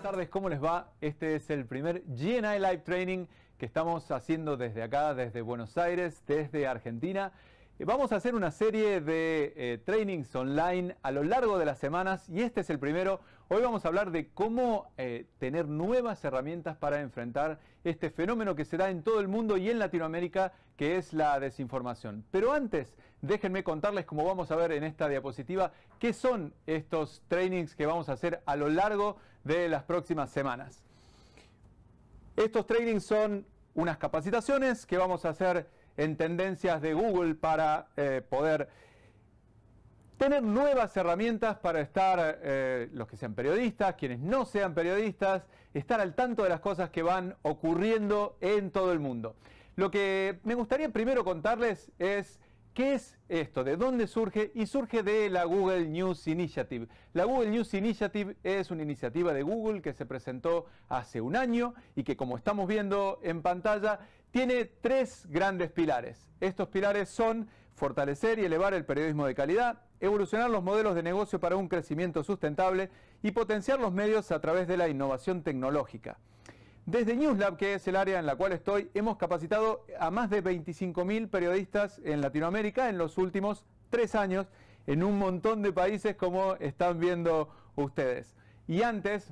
buenas tardes, ¿cómo les va? Este es el primer GNI Live Training que estamos haciendo desde acá, desde Buenos Aires, desde Argentina. Eh, vamos a hacer una serie de eh, trainings online a lo largo de las semanas y este es el primero. Hoy vamos a hablar de cómo eh, tener nuevas herramientas para enfrentar este fenómeno que se da en todo el mundo y en Latinoamérica, que es la desinformación. Pero antes, déjenme contarles, como vamos a ver en esta diapositiva, qué son estos trainings que vamos a hacer a lo largo de las próximas semanas. Estos trainings son unas capacitaciones que vamos a hacer en tendencias de Google para eh, poder tener nuevas herramientas para estar, eh, los que sean periodistas, quienes no sean periodistas, estar al tanto de las cosas que van ocurriendo en todo el mundo. Lo que me gustaría primero contarles es ¿Qué es esto? ¿De dónde surge? Y surge de la Google News Initiative. La Google News Initiative es una iniciativa de Google que se presentó hace un año y que como estamos viendo en pantalla tiene tres grandes pilares. Estos pilares son fortalecer y elevar el periodismo de calidad, evolucionar los modelos de negocio para un crecimiento sustentable y potenciar los medios a través de la innovación tecnológica. Desde NewsLab, que es el área en la cual estoy, hemos capacitado a más de 25.000 periodistas en Latinoamérica en los últimos tres años, en un montón de países como están viendo ustedes. Y antes,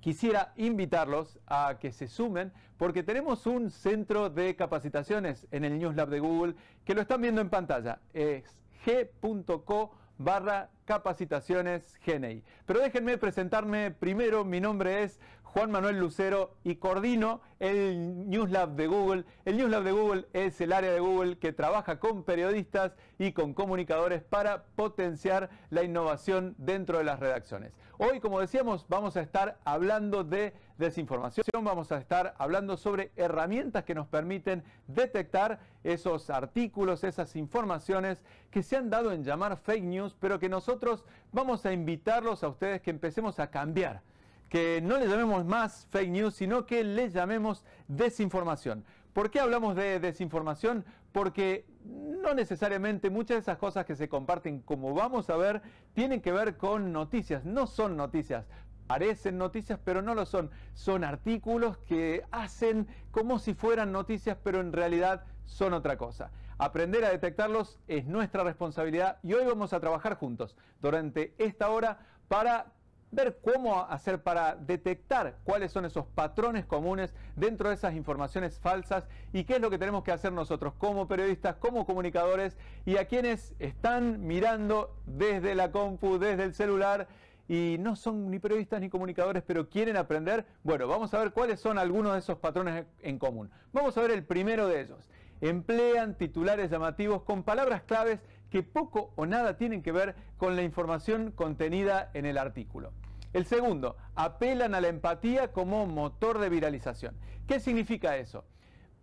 quisiera invitarlos a que se sumen porque tenemos un centro de capacitaciones en el NewsLab de Google que lo están viendo en pantalla. Es g.co barra capacitaciones GNI. E Pero déjenme presentarme primero. Mi nombre es Juan Manuel Lucero y coordino el News Lab de Google. El News Lab de Google es el área de Google que trabaja con periodistas y con comunicadores para potenciar la innovación dentro de las redacciones. Hoy, como decíamos, vamos a estar hablando de desinformación, vamos a estar hablando sobre herramientas que nos permiten detectar esos artículos, esas informaciones que se han dado en llamar fake news, pero que nosotros vamos a invitarlos a ustedes que empecemos a cambiar que no le llamemos más fake news, sino que le llamemos desinformación. ¿Por qué hablamos de desinformación? Porque no necesariamente muchas de esas cosas que se comparten, como vamos a ver, tienen que ver con noticias, no son noticias. Parecen noticias, pero no lo son. Son artículos que hacen como si fueran noticias, pero en realidad son otra cosa. Aprender a detectarlos es nuestra responsabilidad y hoy vamos a trabajar juntos durante esta hora para ver cómo hacer para detectar cuáles son esos patrones comunes dentro de esas informaciones falsas y qué es lo que tenemos que hacer nosotros como periodistas, como comunicadores y a quienes están mirando desde la compu, desde el celular y no son ni periodistas ni comunicadores, pero quieren aprender. Bueno, vamos a ver cuáles son algunos de esos patrones en común. Vamos a ver el primero de ellos. Emplean titulares llamativos con palabras claves que poco o nada tienen que ver con la información contenida en el artículo. El segundo, apelan a la empatía como motor de viralización. ¿Qué significa eso?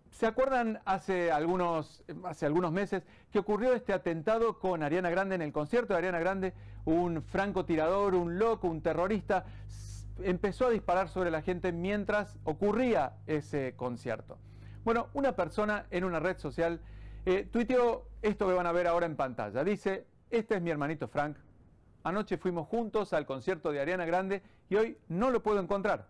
¿Se acuerdan hace algunos, hace algunos meses que ocurrió este atentado con Ariana Grande en el concierto de Ariana Grande? Un francotirador, un loco, un terrorista empezó a disparar sobre la gente mientras ocurría ese concierto. Bueno, una persona en una red social eh, esto que van a ver ahora en pantalla. Dice, este es mi hermanito Frank. Anoche fuimos juntos al concierto de Ariana Grande y hoy no lo puedo encontrar.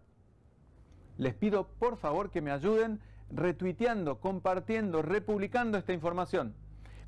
Les pido por favor que me ayuden retuiteando, compartiendo, republicando esta información.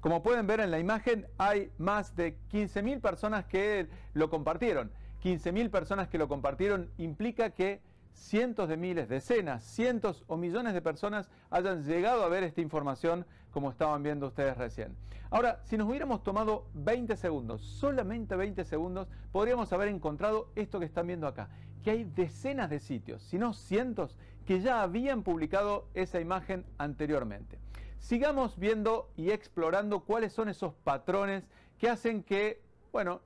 Como pueden ver en la imagen, hay más de 15.000 personas que lo compartieron. 15.000 personas que lo compartieron implica que cientos de miles, decenas, cientos o millones de personas hayan llegado a ver esta información como estaban viendo ustedes recién. Ahora, si nos hubiéramos tomado 20 segundos, solamente 20 segundos, podríamos haber encontrado esto que están viendo acá, que hay decenas de sitios, si no cientos, que ya habían publicado esa imagen anteriormente. Sigamos viendo y explorando cuáles son esos patrones que hacen que bueno,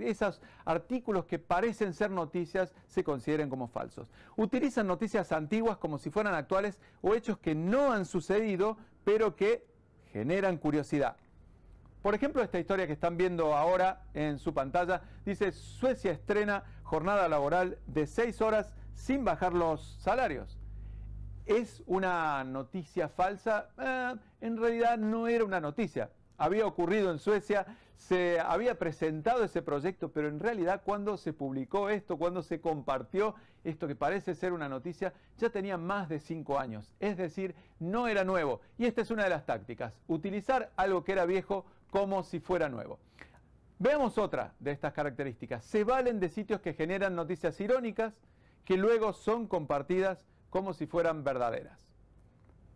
esos artículos que parecen ser noticias se consideren como falsos. Utilizan noticias antiguas como si fueran actuales o hechos que no han sucedido, pero que generan curiosidad. Por ejemplo, esta historia que están viendo ahora en su pantalla dice Suecia estrena jornada laboral de 6 horas sin bajar los salarios. ¿Es una noticia falsa? Eh, en realidad no era una noticia. Había ocurrido en Suecia se había presentado ese proyecto, pero en realidad cuando se publicó esto, cuando se compartió esto que parece ser una noticia, ya tenía más de cinco años. Es decir, no era nuevo. Y esta es una de las tácticas, utilizar algo que era viejo como si fuera nuevo. Veamos otra de estas características. Se valen de sitios que generan noticias irónicas que luego son compartidas como si fueran verdaderas.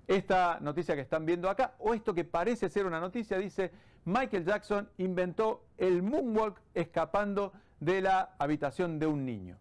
Esta noticia que están viendo acá, o esto que parece ser una noticia, dice, Michael Jackson inventó el moonwalk escapando de la habitación de un niño.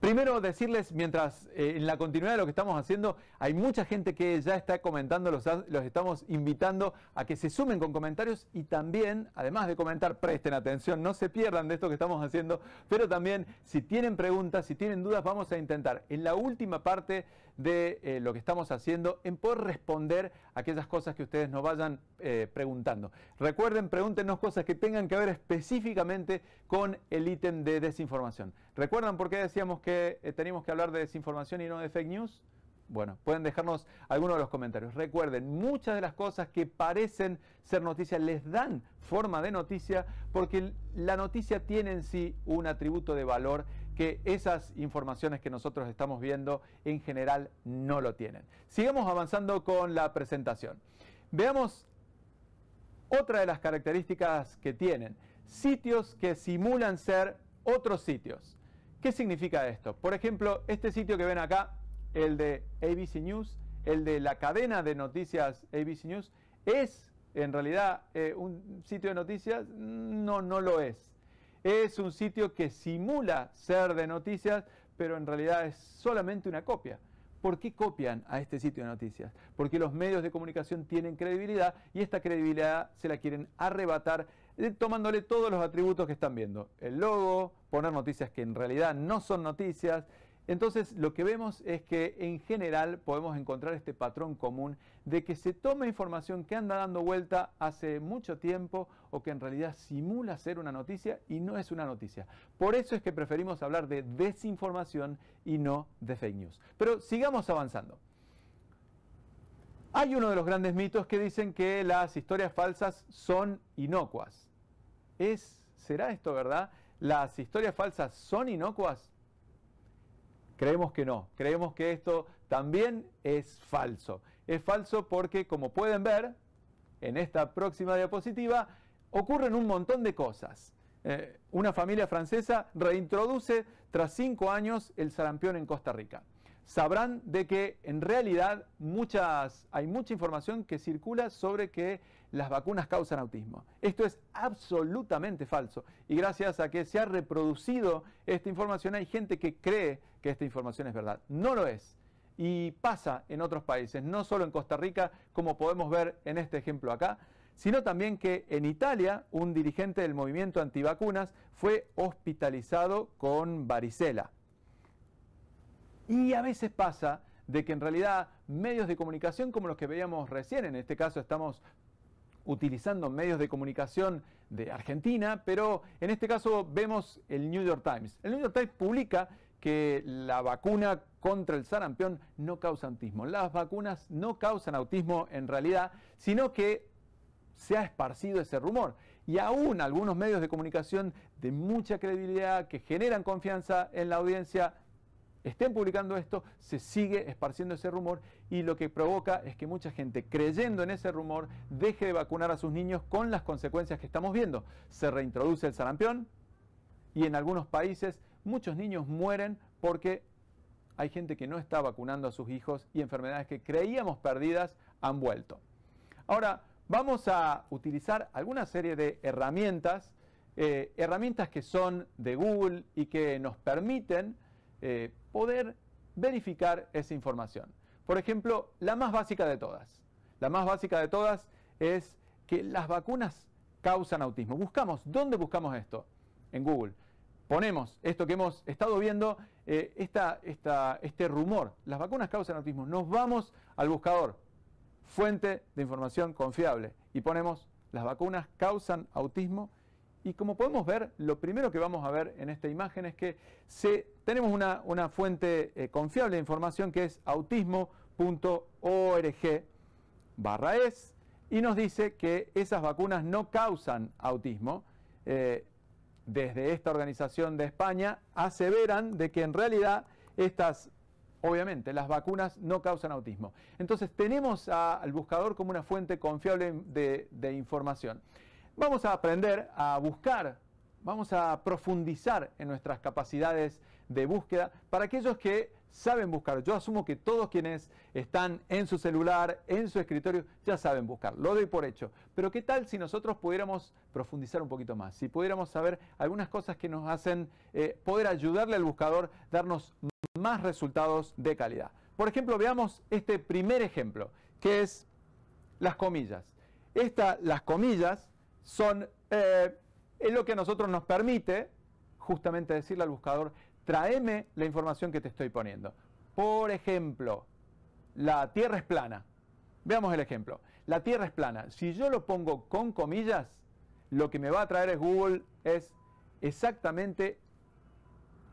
Primero decirles, mientras eh, en la continuidad de lo que estamos haciendo, hay mucha gente que ya está comentando, los, los, estamos invitando a que se sumen con comentarios y también, además de comentar, presten atención, no se pierdan de esto que estamos haciendo, pero también si tienen preguntas, si tienen dudas, vamos a intentar en la última parte de eh, lo que estamos haciendo, en poder responder a aquellas cosas que ustedes nos vayan eh, preguntando. Recuerden, pregúntenos cosas que tengan que ver específicamente con el ítem de desinformación. ¿Recuerdan por qué decíamos que eh, teníamos que hablar de desinformación y no de fake news? Bueno, pueden dejarnos algunos de los comentarios. Recuerden, muchas de las cosas que parecen ser noticias les dan forma de noticia porque la noticia tiene en sí un atributo de valor que esas informaciones que nosotros estamos viendo en general no lo tienen. Sigamos avanzando con la presentación. Veamos otra de las características que tienen, sitios que simulan ser otros sitios. ¿Qué significa esto? Por ejemplo, este sitio que ven acá, el de ABC News, el de la cadena de noticias ABC News, es en realidad eh, un sitio de noticias, no, no lo es. Es un sitio que simula ser de noticias, pero en realidad es solamente una copia. ¿Por qué copian a este sitio de noticias? Porque los medios de comunicación tienen credibilidad y esta credibilidad se la quieren arrebatar eh, tomándole todos los atributos que están viendo. El logo, poner noticias que en realidad no son noticias, entonces lo que vemos es que en general podemos encontrar este patrón común de que se toma información que anda dando vuelta hace mucho tiempo o que en realidad simula ser una noticia y no es una noticia. Por eso es que preferimos hablar de desinformación y no de fake news. Pero sigamos avanzando. Hay uno de los grandes mitos que dicen que las historias falsas son inocuas. ¿Es, ¿Será esto verdad? ¿Las historias falsas son inocuas? Creemos que no, creemos que esto también es falso. Es falso porque, como pueden ver en esta próxima diapositiva, ocurren un montón de cosas. Eh, una familia francesa reintroduce tras cinco años el sarampión en Costa Rica. Sabrán de que en realidad muchas, hay mucha información que circula sobre que las vacunas causan autismo. Esto es absolutamente falso. Y gracias a que se ha reproducido esta información, hay gente que cree que esta información es verdad. No lo es. Y pasa en otros países, no solo en Costa Rica, como podemos ver en este ejemplo acá, sino también que en Italia un dirigente del movimiento antivacunas fue hospitalizado con varicela. Y a veces pasa de que en realidad medios de comunicación como los que veíamos recién, en este caso estamos utilizando medios de comunicación de Argentina, pero en este caso vemos el New York Times. El New York Times publica que la vacuna contra el sarampión no causa autismo. Las vacunas no causan autismo en realidad, sino que se ha esparcido ese rumor. Y aún algunos medios de comunicación de mucha credibilidad que generan confianza en la audiencia estén publicando esto, se sigue esparciendo ese rumor y lo que provoca es que mucha gente creyendo en ese rumor deje de vacunar a sus niños con las consecuencias que estamos viendo. Se reintroduce el sarampión y en algunos países muchos niños mueren porque hay gente que no está vacunando a sus hijos y enfermedades que creíamos perdidas han vuelto. Ahora, vamos a utilizar alguna serie de herramientas, eh, herramientas que son de Google y que nos permiten eh, poder verificar esa información. Por ejemplo, la más básica de todas. La más básica de todas es que las vacunas causan autismo. Buscamos, ¿dónde buscamos esto? En Google. Ponemos esto que hemos estado viendo, eh, este rumor, las vacunas causan autismo. Nos vamos al buscador, fuente de información confiable, y ponemos, las vacunas causan autismo y como podemos ver, lo primero que vamos a ver en esta imagen es que tenemos una, fuente eh, confiable de información que es autismo.org barra es y nos dice que esas vacunas no causan autismo. Eh, desde esta organización de España aseveran de que en realidad estas, obviamente, las vacunas no causan autismo. Entonces tenemos al buscador como una fuente confiable de información. Vamos a aprender a buscar, vamos a profundizar en nuestras capacidades de búsqueda para aquellos que saben buscar. Yo asumo que todos quienes están en su celular, en su escritorio, ya saben buscar. Lo doy por hecho. Pero ¿qué tal si nosotros pudiéramos profundizar un poquito más? Si pudiéramos saber algunas cosas que nos hacen eh, poder ayudarle al buscador, darnos más resultados de calidad. Por ejemplo, veamos este primer ejemplo, que es las comillas. Esta, las comillas, son, eh, es lo que a nosotros nos permite justamente decirle al buscador, tráeme la información que te estoy poniendo. Por ejemplo, la Tierra es plana. Veamos el ejemplo. La Tierra es plana. Si yo lo pongo con comillas, lo que me va a traer es Google es exactamente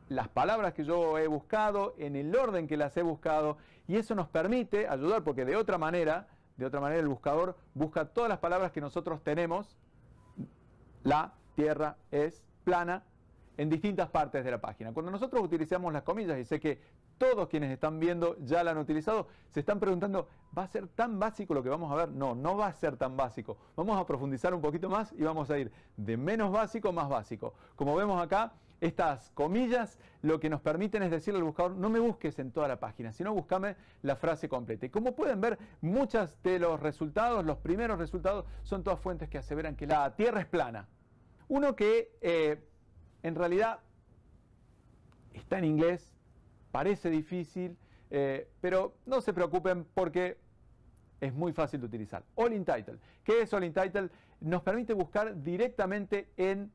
las palabras que yo he buscado, en el orden que las he buscado, y eso nos permite ayudar, porque de otra manera, de otra manera el buscador busca todas las palabras que nosotros tenemos la Tierra es plana en distintas partes de la página. Cuando nosotros utilizamos las comillas, y sé que todos quienes están viendo ya la han utilizado, se están preguntando, ¿va a ser tan básico lo que vamos a ver? No, no va a ser tan básico. Vamos a profundizar un poquito más y vamos a ir de menos básico a más básico. Como vemos acá, estas comillas lo que nos permiten es decirle al buscador, no me busques en toda la página, sino búscame la frase completa. Y como pueden ver, muchos de los resultados, los primeros resultados, son todas fuentes que aseveran que la Tierra es plana. Uno que eh, en realidad está en inglés, parece difícil, eh, pero no se preocupen porque es muy fácil de utilizar. All in Title. ¿Qué es All in Title? Nos permite buscar directamente en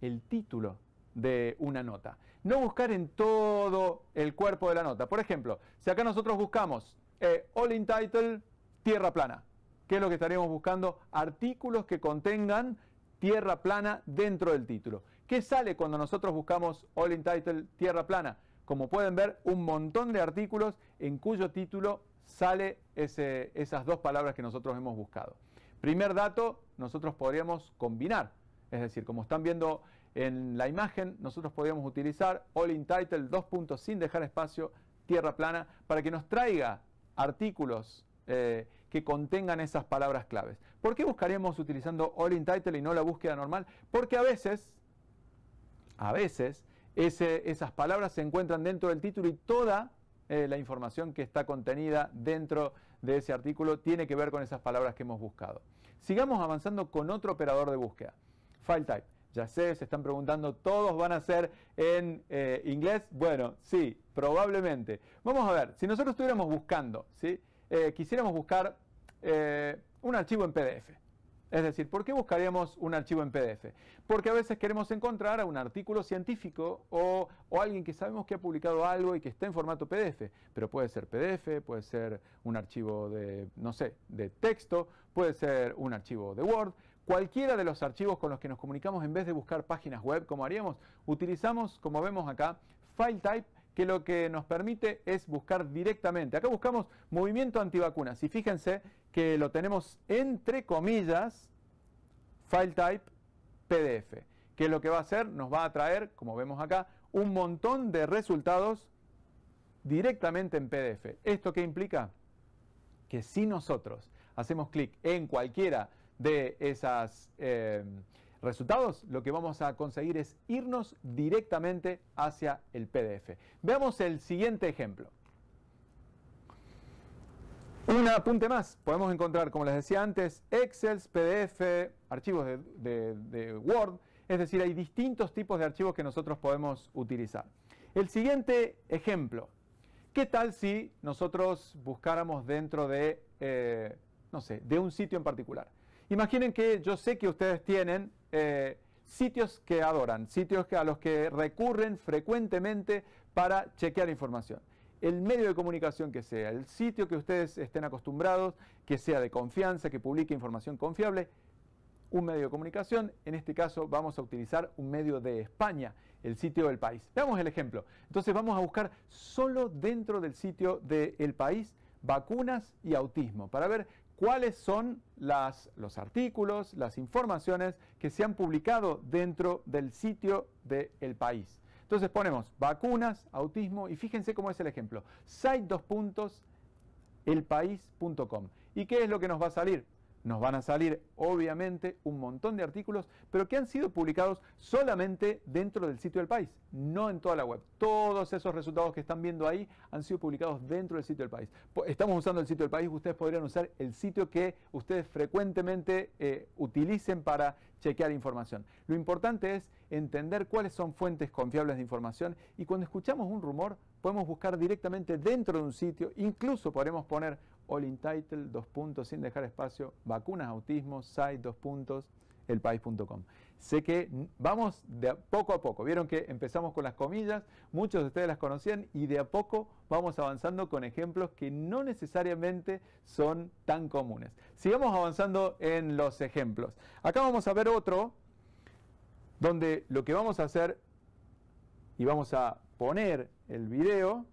el título de una nota. No buscar en todo el cuerpo de la nota. Por ejemplo, si acá nosotros buscamos eh, All in Title, tierra plana, ¿qué es lo que estaríamos buscando? Artículos que contengan tierra plana dentro del título. ¿Qué sale cuando nosotros buscamos All in Title, tierra plana? Como pueden ver, un montón de artículos en cuyo título sale esas dos palabras que nosotros hemos buscado. Primer dato, nosotros podríamos combinar. Es decir, como están viendo en la imagen nosotros podríamos utilizar All in Title, dos puntos sin dejar espacio, tierra plana, para que nos traiga artículos eh, que contengan esas palabras claves. ¿Por qué buscaríamos utilizando All in Title y no la búsqueda normal? Porque a veces, a veces, esas palabras se encuentran dentro del título y toda eh, la información que está contenida dentro de ese artículo tiene que ver con esas palabras que hemos buscado. Sigamos avanzando con otro operador de búsqueda, File Type. Ya sé, se están preguntando, ¿todos van a ser en eh, inglés? Bueno, sí, probablemente. Vamos a ver, si nosotros estuviéramos buscando, ¿sí? Eh, quisiéramos buscar eh, un archivo en PDF. Es decir, ¿por qué buscaríamos un archivo en PDF? Porque a veces queremos encontrar a un artículo científico o, o, alguien que sabemos que ha publicado algo y que está en formato PDF, pero puede ser PDF, puede ser un archivo de, no sé, de texto, puede ser un archivo de Word, cualquiera de los archivos con los que nos comunicamos en vez de buscar páginas web como haríamos, utilizamos, como vemos acá, file type que lo que nos permite es buscar directamente. Acá buscamos movimiento antivacunas y fíjense que lo tenemos entre comillas file type PDF, que lo que va a hacer nos va a traer, como vemos acá, un montón de resultados directamente en PDF. ¿Esto qué implica? Que si nosotros hacemos clic en cualquiera de esos eh, resultados, lo que vamos a conseguir es irnos directamente hacia el PDF. Veamos el siguiente ejemplo. Un apunte más, podemos encontrar, como les decía antes, Excel, PDF, archivos de, Word, es decir, hay distintos tipos de archivos que nosotros podemos utilizar. El siguiente ejemplo, ¿qué tal si nosotros buscáramos dentro de, eh, no sé, de un sitio en particular? Imaginen que yo sé que ustedes tienen eh, sitios que adoran, sitios a los que recurren frecuentemente para chequear información. El medio de comunicación que sea, el sitio que ustedes estén acostumbrados, que sea de confianza, que publique información confiable, un medio de comunicación, en este caso vamos a utilizar un medio de España, el sitio del país. Veamos el ejemplo. Entonces vamos a buscar solo dentro del sitio del país vacunas y autismo para ver cuáles son los artículos, las informaciones que se han publicado dentro del sitio del El país. Entonces ponemos vacunas, autismo y fíjense cómo es el ejemplo. Site dos puntos ¿Y qué es lo que nos va a salir? nos van a salir obviamente un montón de artículos, pero que han sido publicados solamente dentro del sitio del país, no en toda la web. Todos esos resultados que están viendo ahí han sido publicados dentro del sitio del país. Estamos usando el sitio del país, ustedes podrían usar el sitio que ustedes frecuentemente eh, utilicen para chequear información. Lo importante es entender cuáles son fuentes confiables de información y cuando escuchamos un rumor podemos buscar directamente dentro de un sitio, incluso podemos poner All in Title, dos puntos, sin dejar espacio, vacunas autismo, site, dos puntos, elpaís.com. Sé que vamos de poco a poco. Vieron que empezamos con las comillas, muchos de ustedes las conocían y de a poco vamos avanzando con ejemplos que no necesariamente son tan comunes. Sigamos avanzando en los ejemplos. Acá vamos a ver otro donde lo que vamos a hacer y vamos a poner el video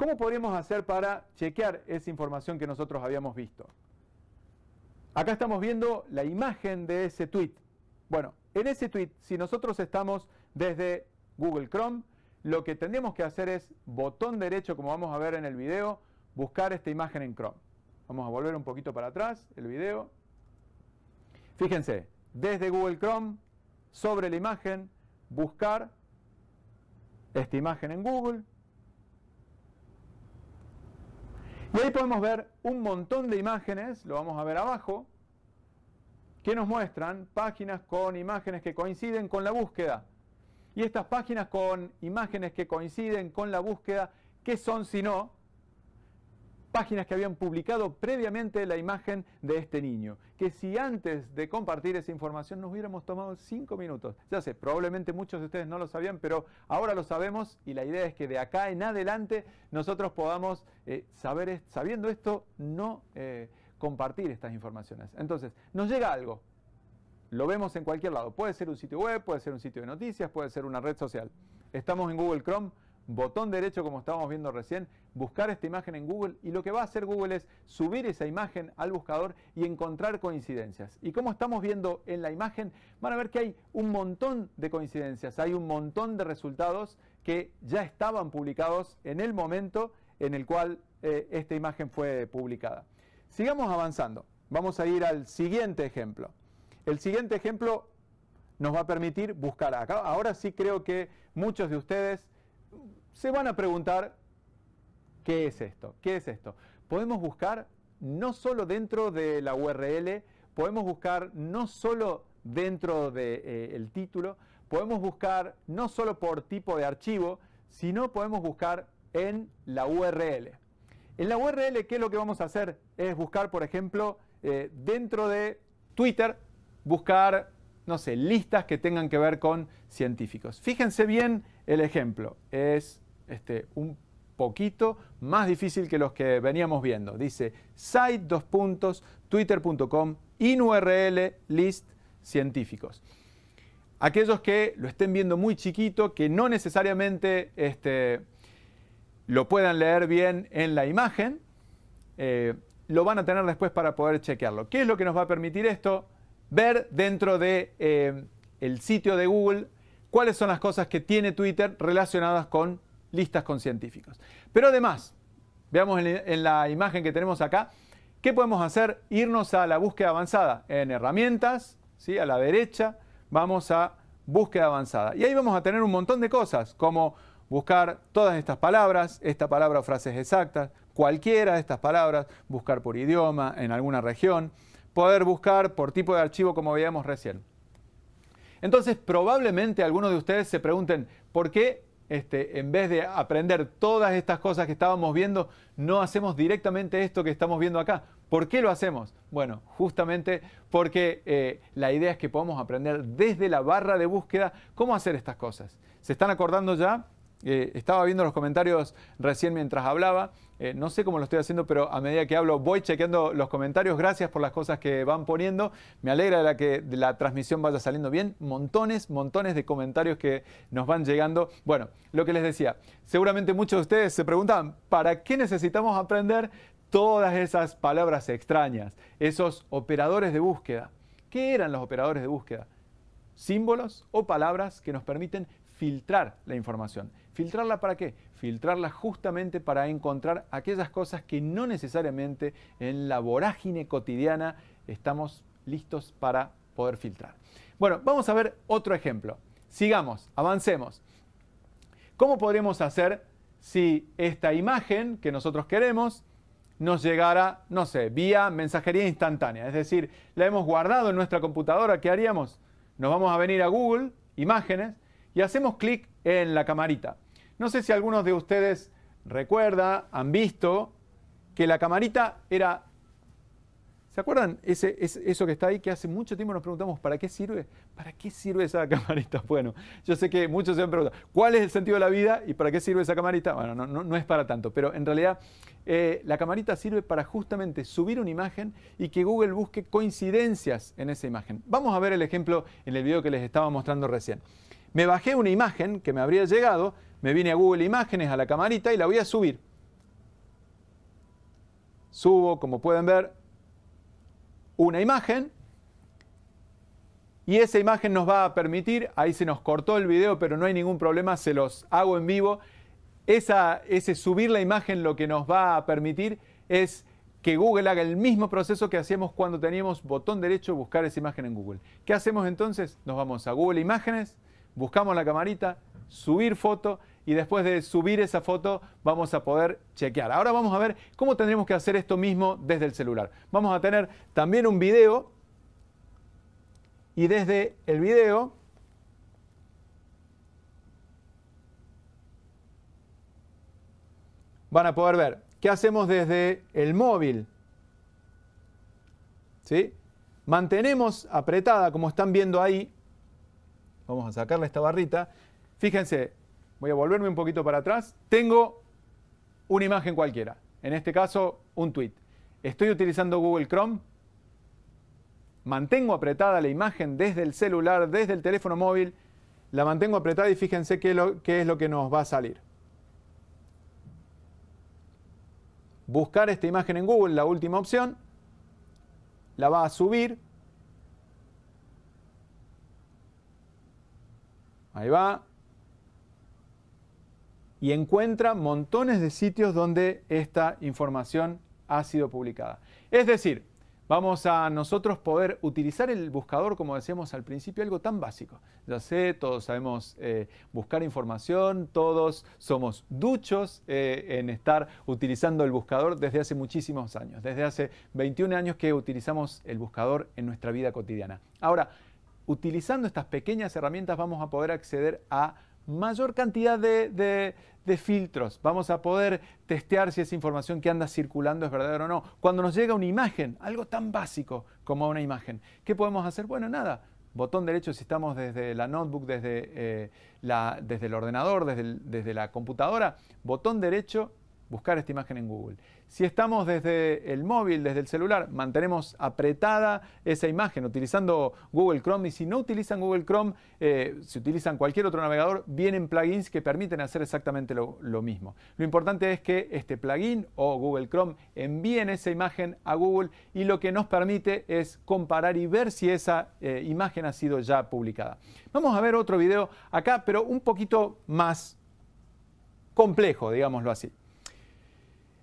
¿Cómo podríamos hacer para chequear esa información que nosotros habíamos visto? Acá estamos viendo la imagen de ese tweet. Bueno, en ese tweet, si nosotros estamos desde Google Chrome, lo que tendríamos que hacer es botón derecho, como vamos a ver en el video, buscar esta imagen en Chrome. Vamos a volver un poquito para atrás el video. Fíjense, desde Google Chrome, sobre la imagen, buscar esta imagen en Google, Y ahí podemos ver un montón de imágenes, lo vamos a ver abajo, que nos muestran páginas con imágenes que coinciden con la búsqueda. Y estas páginas con imágenes que coinciden con la búsqueda, ¿qué son si no páginas que habían publicado previamente la imagen de este niño. Que si antes de compartir esa información nos hubiéramos tomado cinco minutos. Ya sé, probablemente muchos de ustedes no lo sabían, pero ahora lo sabemos y la idea es que de acá en adelante nosotros podamos eh, saber, sabiendo esto, no eh, compartir estas informaciones. Entonces, nos llega algo. Lo vemos en cualquier lado. Puede ser un sitio web, puede ser un sitio de noticias, puede ser una red social. Estamos en Google Chrome botón derecho, como estábamos viendo recién, buscar esta imagen en Google y lo que va a hacer Google es subir esa imagen al buscador y encontrar coincidencias. Y como estamos viendo en la imagen, van a ver que hay un montón de coincidencias, hay un montón de resultados que ya estaban publicados en el momento en el cual eh, esta imagen fue publicada. Sigamos avanzando. Vamos a ir al siguiente ejemplo. El siguiente ejemplo nos va a permitir buscar acá. Ahora sí creo que muchos de ustedes se van a preguntar, ¿qué es esto? ¿Qué es esto? Podemos buscar no solo dentro de la URL, podemos buscar no solo dentro del de, eh, el título, podemos buscar no solo por tipo de archivo, sino podemos buscar en la URL. En la URL, ¿qué es lo que vamos a hacer? Es buscar, por ejemplo, eh, dentro de Twitter, buscar, no sé, listas que tengan que ver con científicos. Fíjense bien el ejemplo. Es este, un poquito más difícil que los que veníamos viendo. Dice site, dos puntos, inurl, list, científicos. Aquellos que lo estén viendo muy chiquito, que no necesariamente este, lo puedan leer bien en la imagen, eh, lo van a tener después para poder chequearlo. ¿Qué es lo que nos va a permitir esto? Ver dentro de... Eh, el sitio de Google, cuáles son las cosas que tiene Twitter relacionadas con listas con científicos. Pero además, veamos en la imagen que tenemos acá, ¿qué podemos hacer? Irnos a la búsqueda avanzada en herramientas, ¿sí? a la derecha vamos a búsqueda avanzada. Y ahí vamos a tener un montón de cosas, como buscar todas estas palabras, esta palabra o frases exactas, cualquiera de estas palabras, buscar por idioma, en alguna región, poder buscar por tipo de archivo como veíamos recién. Entonces, probablemente algunos de ustedes se pregunten, ¿por qué este, en vez de aprender todas estas cosas que estábamos viendo, no hacemos directamente esto que estamos viendo acá. ¿Por qué lo hacemos? Bueno, justamente porque eh, la idea es que podamos aprender desde la barra de búsqueda cómo hacer estas cosas. ¿Se están acordando ya? Eh, estaba viendo los comentarios recién mientras hablaba. Eh, no sé cómo lo estoy haciendo, pero a medida que hablo voy chequeando los comentarios. Gracias por las cosas que van poniendo. Me alegra de que la transmisión vaya saliendo bien. Montones, montones de comentarios que nos van llegando. Bueno, lo que les decía, seguramente muchos de ustedes se preguntan, ¿para qué necesitamos aprender todas esas palabras extrañas? Esos operadores de búsqueda. ¿Qué eran los operadores de búsqueda? Símbolos o palabras que nos permiten filtrar la información. ¿Filtrarla para qué? filtrarla justamente para encontrar aquellas cosas que no necesariamente en la vorágine cotidiana estamos listos para poder filtrar. Bueno, vamos a ver otro ejemplo. Sigamos, avancemos. ¿Cómo podríamos hacer si esta imagen que nosotros queremos nos llegara, no sé, vía mensajería instantánea? Es decir, la hemos guardado en nuestra computadora, ¿qué haríamos? Nos vamos a venir a Google, imágenes, y hacemos clic en la camarita. No sé si algunos de ustedes recuerda, han visto, que la camarita era... ¿Se acuerdan eso que está ahí que hace mucho tiempo nos preguntamos, ¿para qué sirve? ¿Para qué sirve esa camarita? Bueno, yo sé que muchos se han preguntado, ¿cuál es el sentido de la vida y para qué sirve esa camarita? Bueno, no, es para tanto, pero en realidad eh, la camarita sirve para justamente subir una imagen y que Google busque coincidencias en esa imagen. Vamos a ver el ejemplo en el video que les estaba mostrando recién. Me bajé una imagen que me habría llegado, me vine a Google Imágenes, a la camarita y la voy a subir. Subo, como pueden ver, una imagen y esa imagen nos va a permitir, ahí se nos cortó el video, pero no hay ningún problema, se los hago en vivo. Esa, ese subir la imagen lo que nos va a permitir es que Google haga el mismo proceso que hacíamos cuando teníamos botón derecho buscar esa imagen en Google. ¿Qué hacemos entonces? Nos vamos a Google Imágenes, buscamos la camarita, subir foto y después de subir esa foto vamos a poder chequear. Ahora vamos a ver cómo tendremos que hacer esto mismo desde el celular. Vamos a tener también un video y desde el video van a poder ver qué hacemos desde el móvil. ¿Sí? Mantenemos apretada, como están viendo ahí, vamos a sacarle esta barrita. Fíjense, voy a volverme un poquito para atrás, tengo una imagen cualquiera, en este caso un tweet. Estoy utilizando Google Chrome, mantengo apretada la imagen desde el celular, desde el teléfono móvil, la mantengo apretada y fíjense qué, es lo que nos va a salir. Buscar esta imagen en Google, la última opción, la va a subir. Ahí va, y encuentra montones de sitios donde esta información ha sido publicada. Es decir, vamos a nosotros poder utilizar el buscador, como decíamos al principio, algo tan básico. Ya sé, todos sabemos eh, buscar información, todos somos duchos eh, en estar utilizando el buscador desde hace muchísimos años, desde hace 21 años que utilizamos el buscador en nuestra vida cotidiana. Ahora, utilizando estas pequeñas herramientas vamos a poder acceder a mayor cantidad de, de filtros. Vamos a poder testear si esa información que anda circulando es verdadera o no. Cuando nos llega una imagen, algo tan básico como una imagen, ¿qué podemos hacer? Bueno, nada. Botón derecho si estamos desde la notebook, desde, eh, el ordenador, desde la computadora. Botón derecho, buscar esta imagen en Google. Si estamos desde el móvil, desde el celular, mantenemos apretada esa imagen utilizando Google Chrome y si no utilizan Google Chrome, eh, si utilizan cualquier otro navegador, vienen plugins que permiten hacer exactamente lo, mismo. Lo importante es que este plugin o Google Chrome envíen esa imagen a Google y lo que nos permite es comparar y ver si esa eh, imagen ha sido ya publicada. Vamos a ver otro video acá, pero un poquito más complejo, digámoslo así.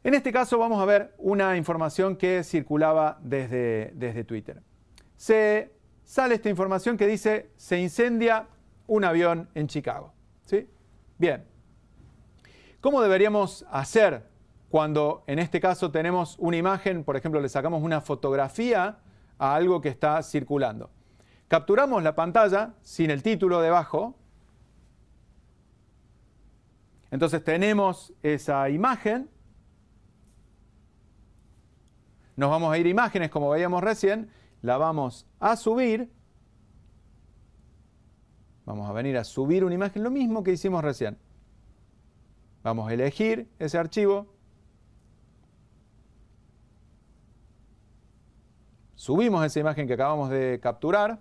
En este caso vamos a ver una información que circulaba desde, desde Twitter. Se sale esta información que dice, se incendia un avión en Chicago. Bien. ¿Cómo deberíamos hacer cuando en este caso tenemos una imagen, por ejemplo, le sacamos una fotografía a algo que está circulando? Capturamos la pantalla sin el título debajo. Entonces tenemos esa imagen nos vamos a ir a imágenes, como veíamos recién. La vamos a subir. Vamos a venir a subir una imagen, lo mismo que hicimos recién. Vamos a elegir ese archivo. Subimos esa imagen que acabamos de capturar.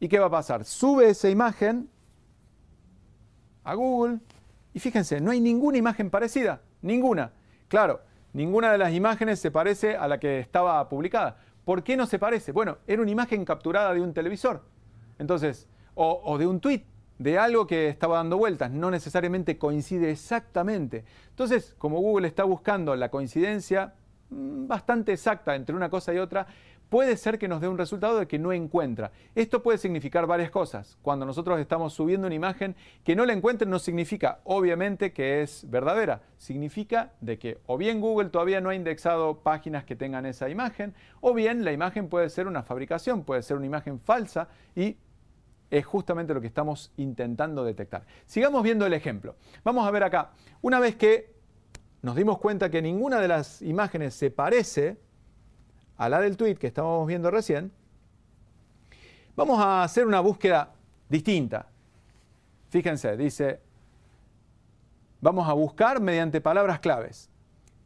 ¿Y qué va a pasar? Sube esa imagen a Google y fíjense, no hay ninguna imagen parecida, ninguna. Claro, ninguna de las imágenes se parece a la que estaba publicada. ¿Por qué no se parece? Bueno, era una imagen capturada de un televisor. Entonces, o, o de un tuit, de algo que estaba dando vueltas, no necesariamente coincide exactamente. Entonces, como Google está buscando la coincidencia mm, bastante exacta entre una cosa y otra, puede ser que nos dé un resultado de que no encuentra. Esto puede significar varias cosas. Cuando nosotros estamos subiendo una imagen que no la encuentre no significa obviamente que es verdadera, significa de que o bien Google todavía no ha indexado páginas que tengan esa imagen, o bien la imagen puede ser una fabricación, puede ser una imagen falsa y es justamente lo que estamos intentando detectar. Sigamos viendo el ejemplo. Vamos a ver acá, una vez que nos dimos cuenta que ninguna de las imágenes se parece, a la del tweet que estábamos viendo recién, vamos a hacer una búsqueda distinta. Fíjense, dice, vamos a buscar mediante palabras claves.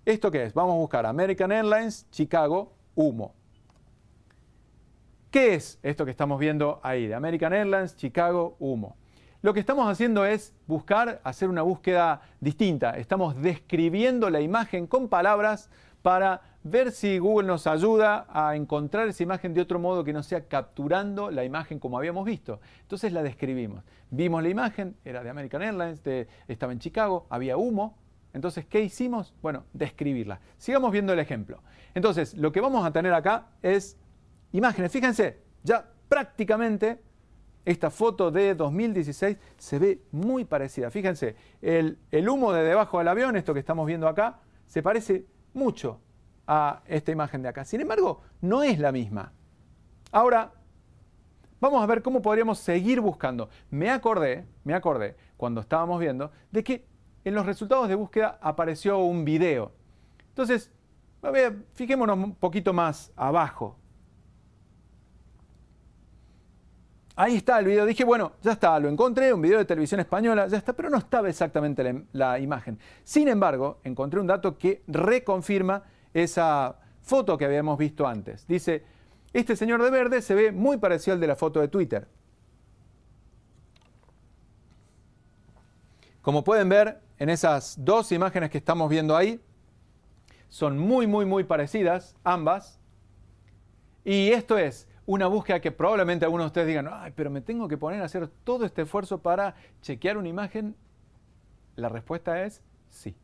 ¿Esto qué es? Vamos a buscar American Airlines, Chicago, humo. ¿Qué es esto que estamos viendo ahí de American Airlines, Chicago, humo? Lo que estamos haciendo es buscar, hacer una búsqueda distinta. Estamos describiendo la imagen con palabras para ver si Google nos ayuda a encontrar esa imagen de otro modo que no sea capturando la imagen como habíamos visto. Entonces la describimos. Vimos la imagen, era de American Airlines, estaba en Chicago, había humo. Entonces, ¿qué hicimos? Bueno, describirla. Sigamos viendo el ejemplo. Entonces, lo que vamos a tener acá es imágenes. Fíjense, ya prácticamente esta foto de 2016 se ve muy parecida. Fíjense, el humo de debajo del avión, esto que estamos viendo acá, se parece mucho a esta imagen de acá. Sin embargo, no es la misma. Ahora, vamos a ver cómo podríamos seguir buscando. Me acordé, me acordé, cuando estábamos viendo, de que en los resultados de búsqueda apareció un video. Entonces, a ver, fijémonos un poquito más abajo. Ahí está el video. Dije, bueno, ya está, lo encontré, un video de televisión española, ya está, pero no estaba exactamente la, la imagen. Sin embargo, encontré un dato que reconfirma esa foto que habíamos visto antes. Dice, este señor de verde se ve muy parecido al de la foto de Twitter. Como pueden ver en esas dos imágenes que estamos viendo ahí, son muy, muy, muy parecidas ambas. Y esto es una búsqueda que probablemente algunos de ustedes digan, ay, pero me tengo que poner a hacer todo este esfuerzo para chequear una imagen. La respuesta es sí.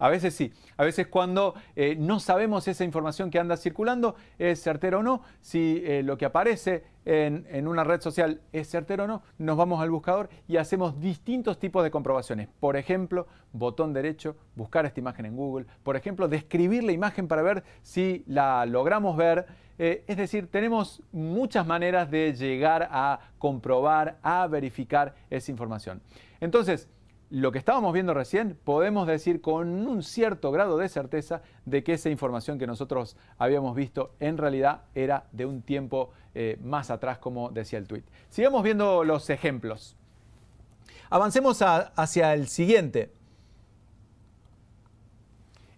A veces sí, a veces cuando eh, no sabemos esa información que anda circulando es certero o no, si eh, lo que aparece en, una red social es certero o no, nos vamos al buscador y hacemos distintos tipos de comprobaciones. Por ejemplo, botón derecho, buscar esta imagen en Google, por ejemplo, describir la imagen para ver si la logramos ver. Eh, es decir, tenemos muchas maneras de llegar a comprobar, a verificar esa información. Entonces, lo que estábamos viendo recién, podemos decir con un cierto grado de certeza de que esa información que nosotros habíamos visto en realidad era de un tiempo eh, más atrás, como decía el tuit. Sigamos viendo los ejemplos. Avancemos hacia el siguiente.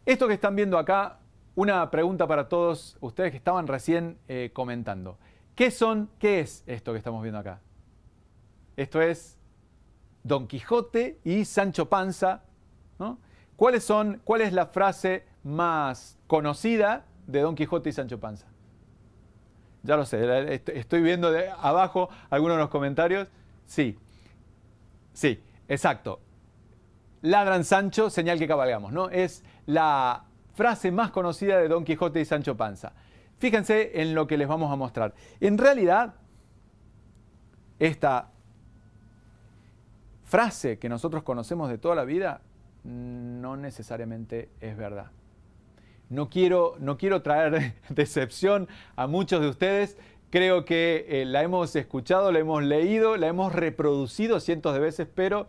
Esto que están viendo acá, una pregunta para todos ustedes que estaban recién eh, comentando. ¿Qué son, qué es esto que estamos viendo acá? Esto es Don Quijote y Sancho Panza. ¿no? son, ¿Cuál es la frase más conocida de Don Quijote y Sancho Panza? Ya lo sé, estoy viendo de abajo algunos de los comentarios. Sí, sí, exacto. Ladran Sancho, señal que cabalgamos, ¿no? Es la frase más conocida de Don Quijote y Sancho Panza. Fíjense en lo que les vamos a mostrar. En realidad, esta frase que nosotros conocemos de toda la vida no necesariamente es verdad. No quiero, no quiero traer decepción a muchos de ustedes. Creo que eh, la hemos escuchado, la hemos leído, la hemos reproducido cientos de veces, pero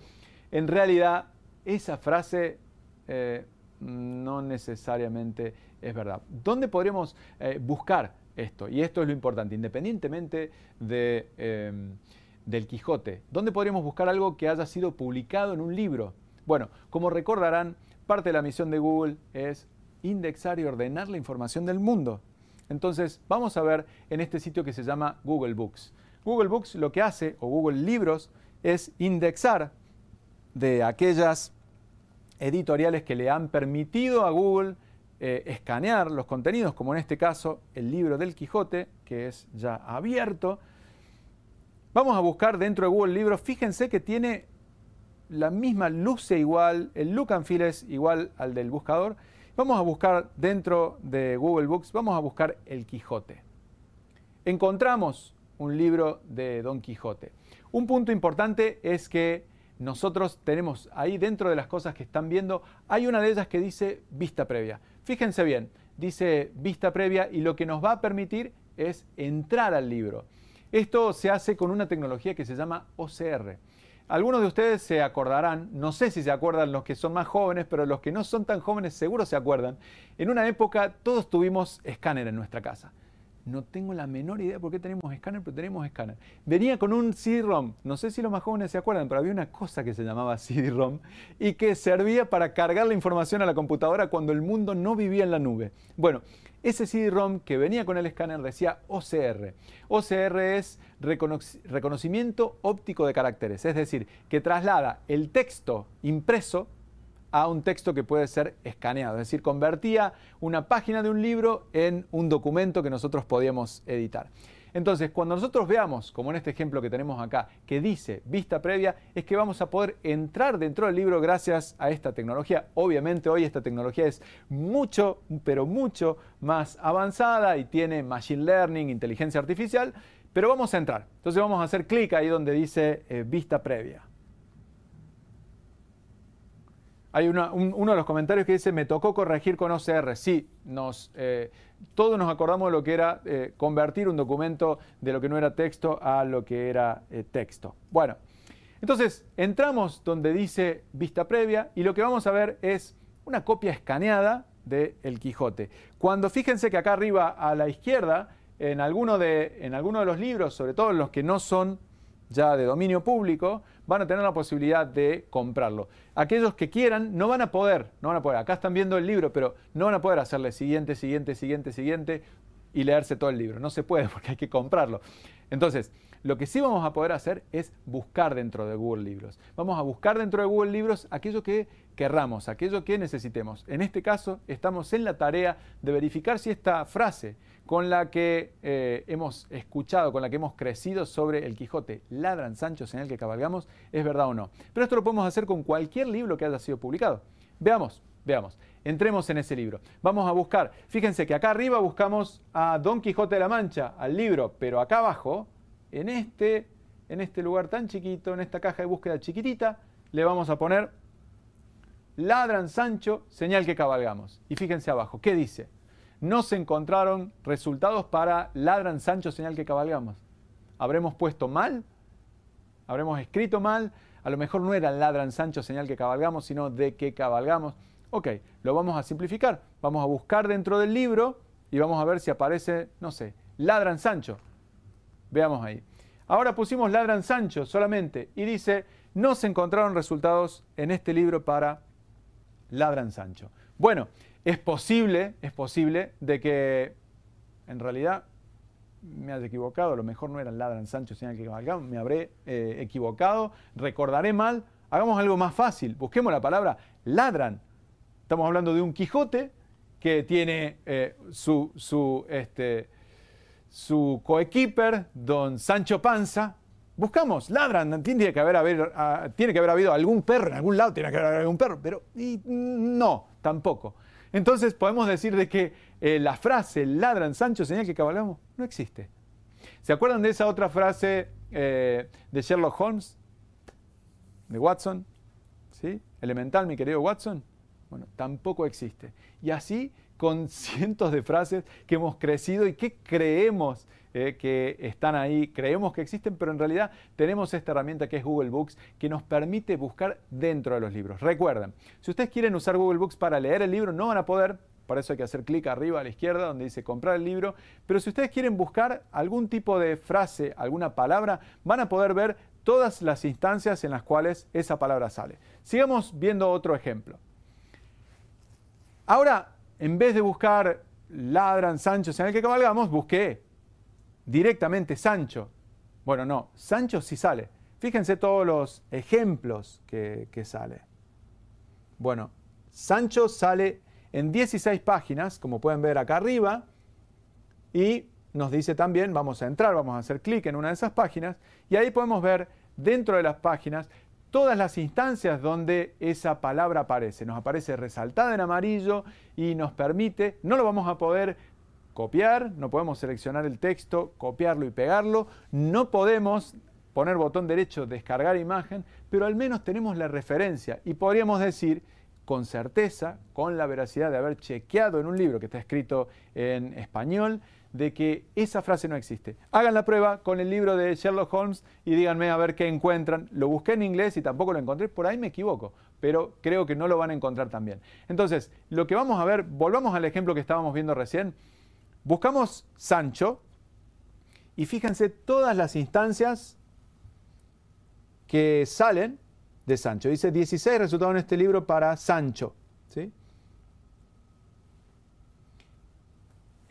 en realidad esa frase eh, no necesariamente es verdad. ¿Dónde podremos eh, buscar esto? Y esto es lo importante, independientemente de del Quijote. ¿Dónde podríamos buscar algo que haya sido publicado en un libro? Bueno, como recordarán, parte de la misión de Google es indexar y ordenar la información del mundo. Entonces, vamos a ver en este sitio que se llama Google Books. Google Books lo que hace, o Google Libros, es indexar de aquellas editoriales que le han permitido a Google eh, escanear los contenidos, como en este caso el libro del Quijote, que es ya abierto, Vamos a buscar dentro de Google Libros. Fíjense que tiene la misma luz igual, el look and feel es igual al del buscador. Vamos a buscar dentro de Google Books, vamos a buscar El Quijote. Encontramos un libro de Don Quijote. Un punto importante es que nosotros tenemos ahí dentro de las cosas que están viendo, hay una de ellas que dice vista previa. Fíjense bien, dice vista previa y lo que nos va a permitir es entrar al libro. Esto se hace con una tecnología que se llama OCR. Algunos de ustedes se acordarán, no sé si se acuerdan los que son más jóvenes, pero los que no son tan jóvenes seguro se acuerdan. En una época todos tuvimos escáner en nuestra casa. No tengo la menor idea por qué tenemos escáner, pero tenemos escáner. Venía con un CD-ROM, no sé si los más jóvenes se acuerdan, pero había una cosa que se llamaba CD-ROM y que servía para cargar la información a la computadora cuando el mundo no vivía en la nube. Bueno, ese CD-ROM que venía con el escáner decía OCR. OCR es reconocimiento óptico de caracteres, es decir, que traslada el texto impreso a un texto que puede ser escaneado, es decir, convertía una página de un libro en un documento que nosotros podíamos editar. Entonces, cuando nosotros veamos, como en este ejemplo que tenemos acá, que dice vista previa, es que vamos a poder entrar dentro del libro gracias a esta tecnología. Obviamente hoy esta tecnología es mucho, pero mucho más avanzada y tiene machine learning, inteligencia artificial, pero vamos a entrar. Entonces vamos a hacer clic ahí donde dice eh, vista previa. Hay uno de los comentarios que dice, me tocó corregir con OCR. Sí, nos, eh, todos nos acordamos de lo que era eh, convertir un documento de lo que no era texto a lo que era eh, texto. Bueno, entonces entramos donde dice vista previa y lo que vamos a ver es una copia escaneada de El Quijote. Cuando fíjense que acá arriba a la izquierda, en alguno de, en alguno de los libros, sobre todo en los que no son ya de dominio público, van a tener la posibilidad de comprarlo. Aquellos que quieran no van a poder, no van a poder. Acá están viendo el libro, pero no van a poder hacerle siguiente, siguiente, siguiente, siguiente y leerse todo el libro. No se puede porque hay que comprarlo. Entonces, lo que sí vamos a poder hacer es buscar dentro de Google Libros. Vamos a buscar dentro de Google Libros aquello que querramos, aquello que necesitemos. En este caso, estamos en la tarea de verificar si esta frase con la que eh, hemos escuchado, con la que hemos crecido sobre el Quijote, ladran Sancho en el que cabalgamos, es verdad o no. Pero esto lo podemos hacer con cualquier libro que haya sido publicado. Veamos, veamos. Entremos en ese libro. Vamos a buscar. Fíjense que acá arriba buscamos a Don Quijote de la Mancha, al libro, pero acá abajo en este, en este lugar tan chiquito, en esta caja de búsqueda chiquitita, le vamos a poner ladran Sancho, señal que cabalgamos. Y fíjense abajo, ¿qué dice? No se encontraron resultados para ladran Sancho, señal que cabalgamos. ¿Habremos puesto mal? ¿Habremos escrito mal? A lo mejor no era ladran Sancho, señal que cabalgamos, sino de que cabalgamos. Ok, lo vamos a simplificar. Vamos a buscar dentro del libro y vamos a ver si aparece, no sé, ladran Sancho. Veamos ahí. Ahora pusimos Ladran Sancho solamente y dice, no se encontraron resultados en este libro para Ladran Sancho. Bueno, es posible, es posible de que en realidad me haya equivocado, a lo mejor no era Ladran Sancho, sino que me habré eh, equivocado, recordaré mal, hagamos algo más fácil, busquemos la palabra ladran. Estamos hablando de un Quijote que tiene eh, su, su este, su coequiper, don Sancho Panza. Buscamos, ladran, tiene que, haber, ah, tiene que haber habido algún perro, en algún lado tiene que haber algún perro, pero mm, no, tampoco. Entonces podemos decir de que eh, la frase ladran Sancho señal que cabalamos no existe. ¿Se acuerdan de esa otra frase eh, de Sherlock Holmes? De Watson. ¿Sí? Elemental, mi querido Watson. Bueno, tampoco existe. Y así con cientos de frases que hemos crecido y que creemos eh, que están ahí, creemos que existen, pero en realidad tenemos esta herramienta que es Google Books que nos permite buscar dentro de los libros. Recuerden, si ustedes quieren usar Google Books para leer el libro, no van a poder. Para eso hay que hacer clic arriba a la izquierda donde dice comprar el libro. Pero si ustedes quieren buscar algún tipo de frase, alguna palabra, van a poder ver todas las instancias en las cuales esa palabra sale. Sigamos viendo otro ejemplo. Ahora en vez de buscar ladran Sancho en el que cabalgamos, busqué directamente Sancho. Bueno, no, Sancho sí sale. Fíjense todos los ejemplos que, que sale. Bueno, Sancho sale en 16 páginas, como pueden ver acá arriba, y nos dice también, vamos a entrar, vamos a hacer clic en una de esas páginas, y ahí podemos ver dentro de las páginas todas las instancias donde esa palabra aparece. Nos aparece resaltada en amarillo y nos permite, no lo vamos a poder copiar, no podemos seleccionar el texto, copiarlo y pegarlo, no podemos poner botón derecho, descargar imagen, pero al menos tenemos la referencia y podríamos decir con certeza, con la veracidad de haber chequeado en un libro que está escrito en español, de que esa frase no existe. Hagan la prueba con el libro de Sherlock Holmes y díganme a ver qué encuentran. Lo busqué en inglés y tampoco lo encontré, por ahí me equivoco, pero creo que no lo van a encontrar también. Entonces, lo que vamos a ver, volvamos al ejemplo que estábamos viendo recién. Buscamos Sancho y fíjense todas las instancias que salen de Sancho. Dice 16 resultados en este libro para Sancho. ¿sí?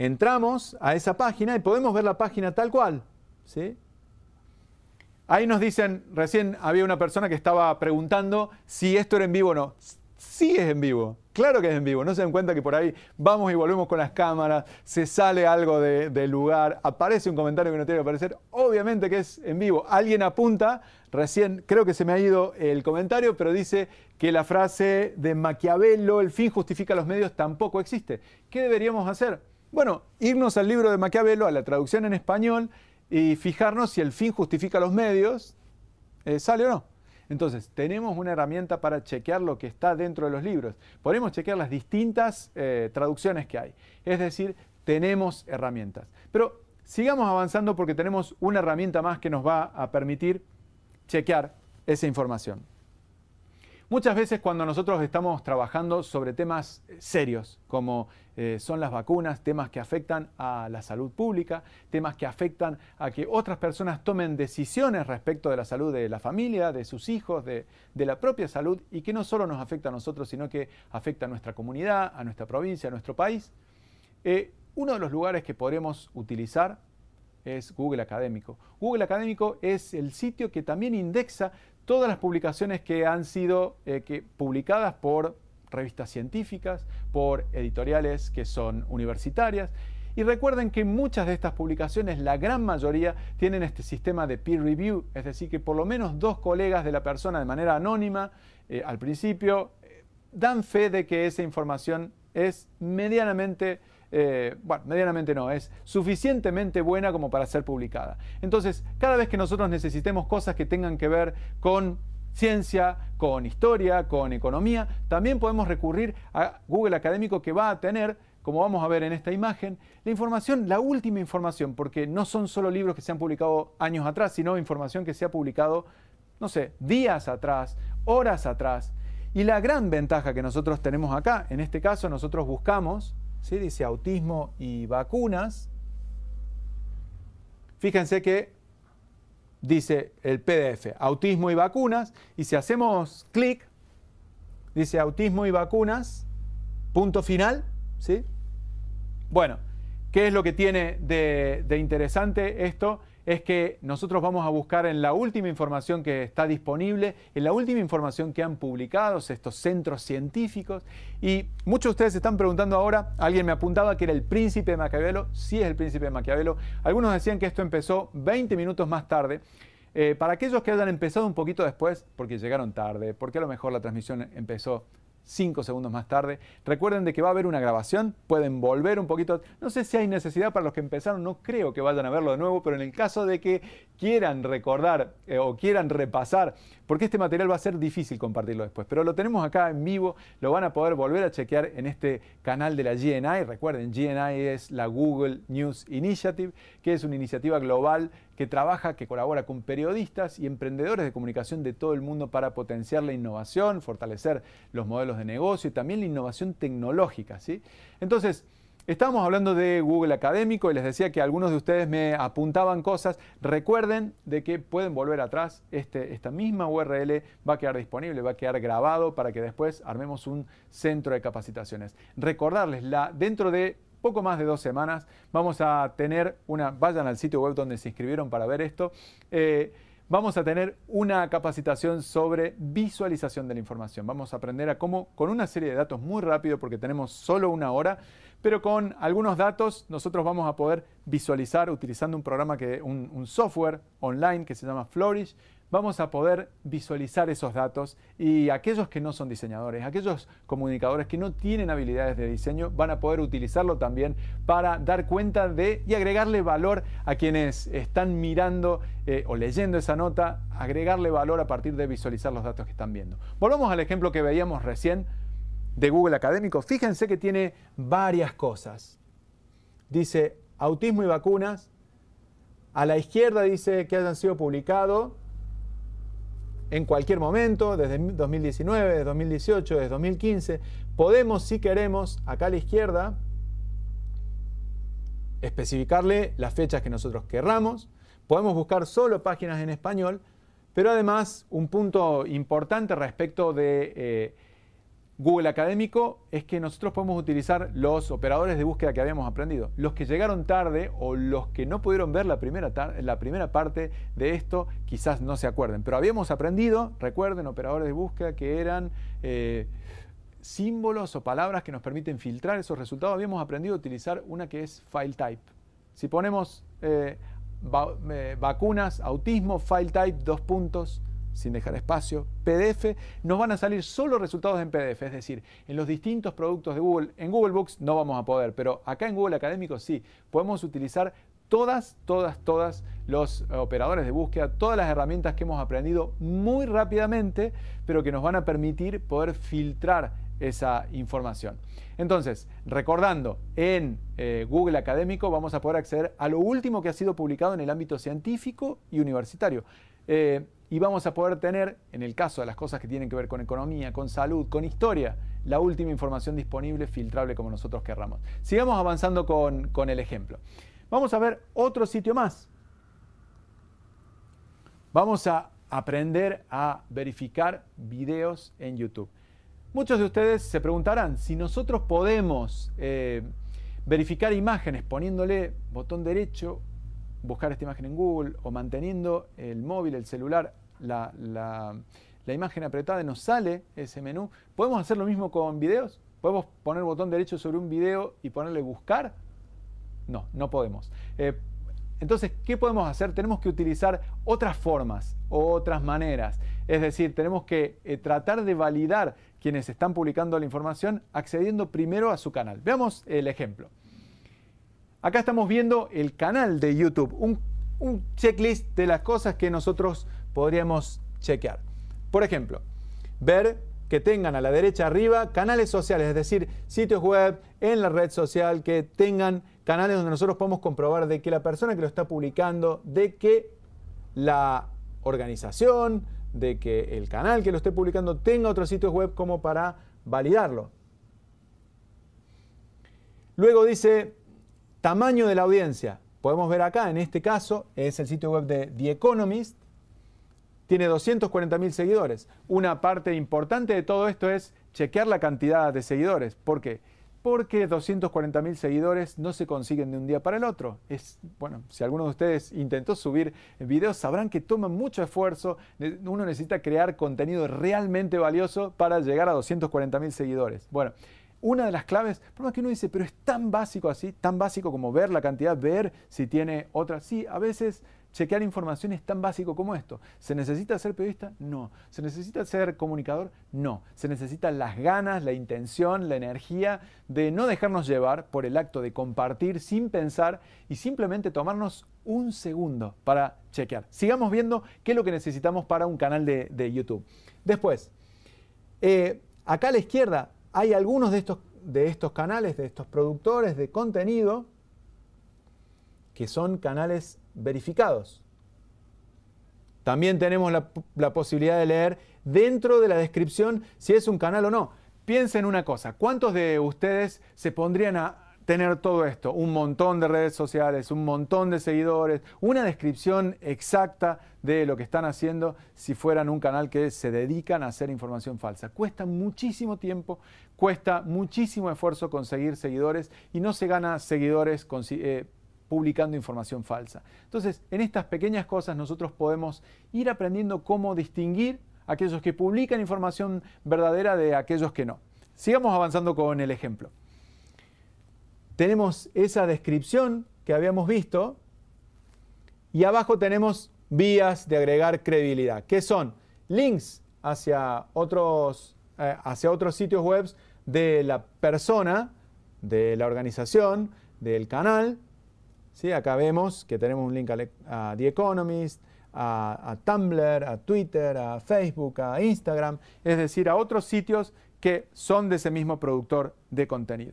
entramos a esa página y podemos ver la página tal cual. ¿sí? Ahí nos dicen, recién había una persona que estaba preguntando si esto era en vivo o no. Sí es en vivo, claro que es en vivo. No se dan cuenta que por ahí vamos y volvemos con las cámaras, se sale algo de, del lugar, aparece un comentario que no tiene que aparecer. Obviamente que es en vivo. Alguien apunta, recién creo que se me ha ido el comentario, pero dice que la frase de Maquiavelo, el fin justifica los medios, tampoco existe. ¿Qué deberíamos hacer? Bueno, irnos al libro de Maquiavelo, a la traducción en español, y fijarnos si el fin justifica los medios, eh, sale o no. Entonces, tenemos una herramienta para chequear lo que está dentro de los libros. Podemos chequear las distintas eh, traducciones que hay. Es decir, tenemos herramientas. Pero sigamos avanzando porque tenemos una herramienta más que nos va a permitir chequear esa información. Muchas veces cuando nosotros estamos trabajando sobre temas eh, serios, como eh, son las vacunas, temas que afectan a la salud pública, temas que afectan a que otras personas tomen decisiones respecto de la salud de la familia, de sus hijos, de, la propia salud, y que no solo nos afecta a nosotros, sino que afecta a nuestra comunidad, a nuestra provincia, a nuestro país, eh, uno de los lugares que podremos utilizar es Google Académico. Google Académico es el sitio que también indexa todas las publicaciones que han sido eh, publicadas por revistas científicas, por editoriales que son universitarias. Y recuerden que muchas de estas publicaciones, la gran mayoría, tienen este sistema de peer review, es decir, que por lo menos dos colegas de la persona de manera anónima eh, al principio eh, dan fe de que esa información es medianamente eh, bueno, medianamente no, es suficientemente buena como para ser publicada. Entonces, cada vez que nosotros necesitemos cosas que tengan que ver con ciencia, con historia, con economía, también podemos recurrir a Google Académico que va a tener como vamos a ver en esta imagen, la información, la última información, porque no son solo libros que se han publicado años atrás, sino información que se ha publicado, no sé, días atrás, horas atrás. Y la gran ventaja que nosotros tenemos acá, en este caso nosotros buscamos ¿sí? dice autismo y vacunas. Fíjense que dice el PDF, autismo y vacunas, y si hacemos clic, dice autismo y vacunas, punto final, ¿sí? Bueno, ¿qué es lo que tiene de interesante esto? es que nosotros vamos a buscar en la última información que está disponible, en la última información que han publicado estos centros científicos. Y muchos de ustedes se están preguntando ahora, alguien me apuntaba que era el príncipe de Maquiavelo, sí es el príncipe de Maquiavelo. Algunos decían que esto empezó 20 minutos más tarde. Eh, para aquellos que hayan empezado un poquito después, porque llegaron tarde, porque a lo mejor la transmisión empezó cinco segundos más tarde. Recuerden de que va a haber una grabación, pueden volver un poquito. No sé si hay necesidad para los que empezaron, no creo que vayan a verlo de nuevo, pero en el caso de que quieran recordar eh, o quieran repasar, porque este material va a ser difícil compartirlo después, pero lo tenemos acá en vivo, lo van a poder volver a chequear en este canal de la GNI. Recuerden, GNI es la Google News Initiative, que es una iniciativa global que trabaja, que colabora con periodistas y emprendedores de comunicación de todo el mundo para potenciar la innovación, fortalecer los modelos de negocio y también la innovación tecnológica. ¿sí? Entonces, Estábamos hablando de Google Académico y les decía que algunos de ustedes me apuntaban cosas. Recuerden de que pueden volver atrás. Este, esta misma URL va a quedar disponible, va a quedar grabado para que después armemos un centro de capacitaciones. Recordarles, la, dentro de poco más de dos semanas. Vamos a tener una, vayan al sitio web donde se inscribieron para ver esto. Eh, vamos a tener una capacitación sobre visualización de la información. Vamos a aprender a cómo, con una serie de datos muy rápido, porque tenemos solo una hora, pero con algunos datos nosotros vamos a poder visualizar utilizando un programa, que, un, un software online que se llama Flourish vamos a poder visualizar esos datos y aquellos que no son diseñadores, aquellos comunicadores que no tienen habilidades de diseño, van a poder utilizarlo también para dar cuenta de y agregarle valor a quienes están mirando eh, o leyendo esa nota, agregarle valor a partir de visualizar los datos que están viendo. Volvamos al ejemplo que veíamos recién de Google Académico. Fíjense que tiene varias cosas. Dice autismo y vacunas. A la izquierda dice que hayan sido publicados en cualquier momento, desde 2019, desde 2018, desde 2015. Podemos, si queremos, acá a la izquierda, especificarle las fechas que nosotros querramos. Podemos buscar solo páginas en español, pero además un punto importante respecto de... Eh, Google Académico es que nosotros podemos utilizar los operadores de búsqueda que habíamos aprendido. Los que llegaron tarde o los que no pudieron ver la primera, la primera parte de esto quizás no se acuerden. Pero habíamos aprendido, recuerden, operadores de búsqueda que eran eh, símbolos o palabras que nos permiten filtrar esos resultados. Habíamos aprendido a utilizar una que es file type. Si ponemos eh, eh, vacunas, autismo, file type, dos puntos sin dejar espacio, PDF, nos van a salir solo resultados en PDF, es decir, en los distintos productos de Google, en Google Books no vamos a poder, pero acá en Google Académico sí, podemos utilizar todas, todas, todas los operadores de búsqueda, todas las herramientas que hemos aprendido muy rápidamente, pero que nos van a permitir poder filtrar esa información. Entonces, recordando, en eh, Google Académico vamos a poder acceder a lo último que ha sido publicado en el ámbito científico y universitario. Eh, y vamos a poder tener, en el caso de las cosas que tienen que ver con economía, con salud, con historia, la última información disponible, filtrable como nosotros querramos. Sigamos avanzando con, el ejemplo. Vamos a ver otro sitio más. Vamos a aprender a verificar videos en YouTube. Muchos de ustedes se preguntarán si nosotros podemos eh, verificar imágenes poniéndole botón derecho buscar esta imagen en Google o manteniendo el móvil, el celular la, imagen apretada, nos sale ese menú. ¿Podemos hacer lo mismo con videos? ¿Podemos poner botón derecho sobre un video y ponerle buscar? No, no podemos. Eh, entonces, ¿qué podemos hacer? Tenemos que utilizar otras formas, otras maneras. Es decir, tenemos que eh, tratar de validar quienes están publicando la información accediendo primero a su canal. Veamos el ejemplo. Acá estamos viendo el canal de YouTube, un checklist de las cosas que nosotros podríamos chequear. Por ejemplo, ver que tengan a la derecha arriba canales sociales, es decir, sitios web en la red social que tengan canales donde nosotros podemos comprobar de que la persona que lo está publicando, de que la organización, de que el canal que lo esté publicando tenga otros sitios web como para validarlo. Luego dice tamaño de la audiencia. Podemos ver acá, en este caso, es el sitio web de The Economist, tiene 240.000 seguidores. Una parte importante de todo esto es chequear la cantidad de seguidores. ¿Por qué? Porque 240.000 seguidores no se consiguen de un día para el otro. Es, bueno, si alguno de ustedes intentó subir videos, sabrán que toma mucho esfuerzo. Uno necesita crear contenido realmente valioso para llegar a 240.000 seguidores. Bueno, una de las claves, por más que uno dice, pero es tan básico así, tan básico como ver la cantidad, ver si tiene otra. Sí, a veces chequear información es tan básico como esto. ¿Se necesita ser periodista? No. ¿Se necesita ser comunicador? No. Se necesitan las ganas, la intención, la energía de no dejarnos llevar por el acto de compartir sin pensar y simplemente tomarnos un segundo para chequear. Sigamos viendo qué es lo que necesitamos para un canal de, YouTube. Después, eh, acá a la izquierda hay algunos de estos, de estos canales, de estos productores de contenido que son canales verificados. También tenemos la, posibilidad de leer dentro de la descripción si es un canal o no. Piensen una cosa, ¿cuántos de ustedes se pondrían a tener todo esto? Un montón de redes sociales, un montón de seguidores, una descripción exacta de lo que están haciendo si fueran un canal que se dedican a hacer información falsa. Cuesta muchísimo tiempo, cuesta muchísimo esfuerzo conseguir seguidores y no se gana seguidores eh, publicando información falsa. Entonces, en estas pequeñas cosas nosotros podemos ir aprendiendo cómo distinguir aquellos que publican información verdadera de aquellos que no. Sigamos avanzando con el ejemplo. Tenemos esa descripción que habíamos visto y abajo tenemos vías de agregar credibilidad, que son links hacia otros, eh, hacia otros sitios web de la persona, de la organización, del canal ¿sí? Acá vemos que tenemos un link a, The Economist, a, Tumblr, a Twitter, a Facebook, a Instagram, es decir, a otros sitios que son de ese mismo productor de contenido.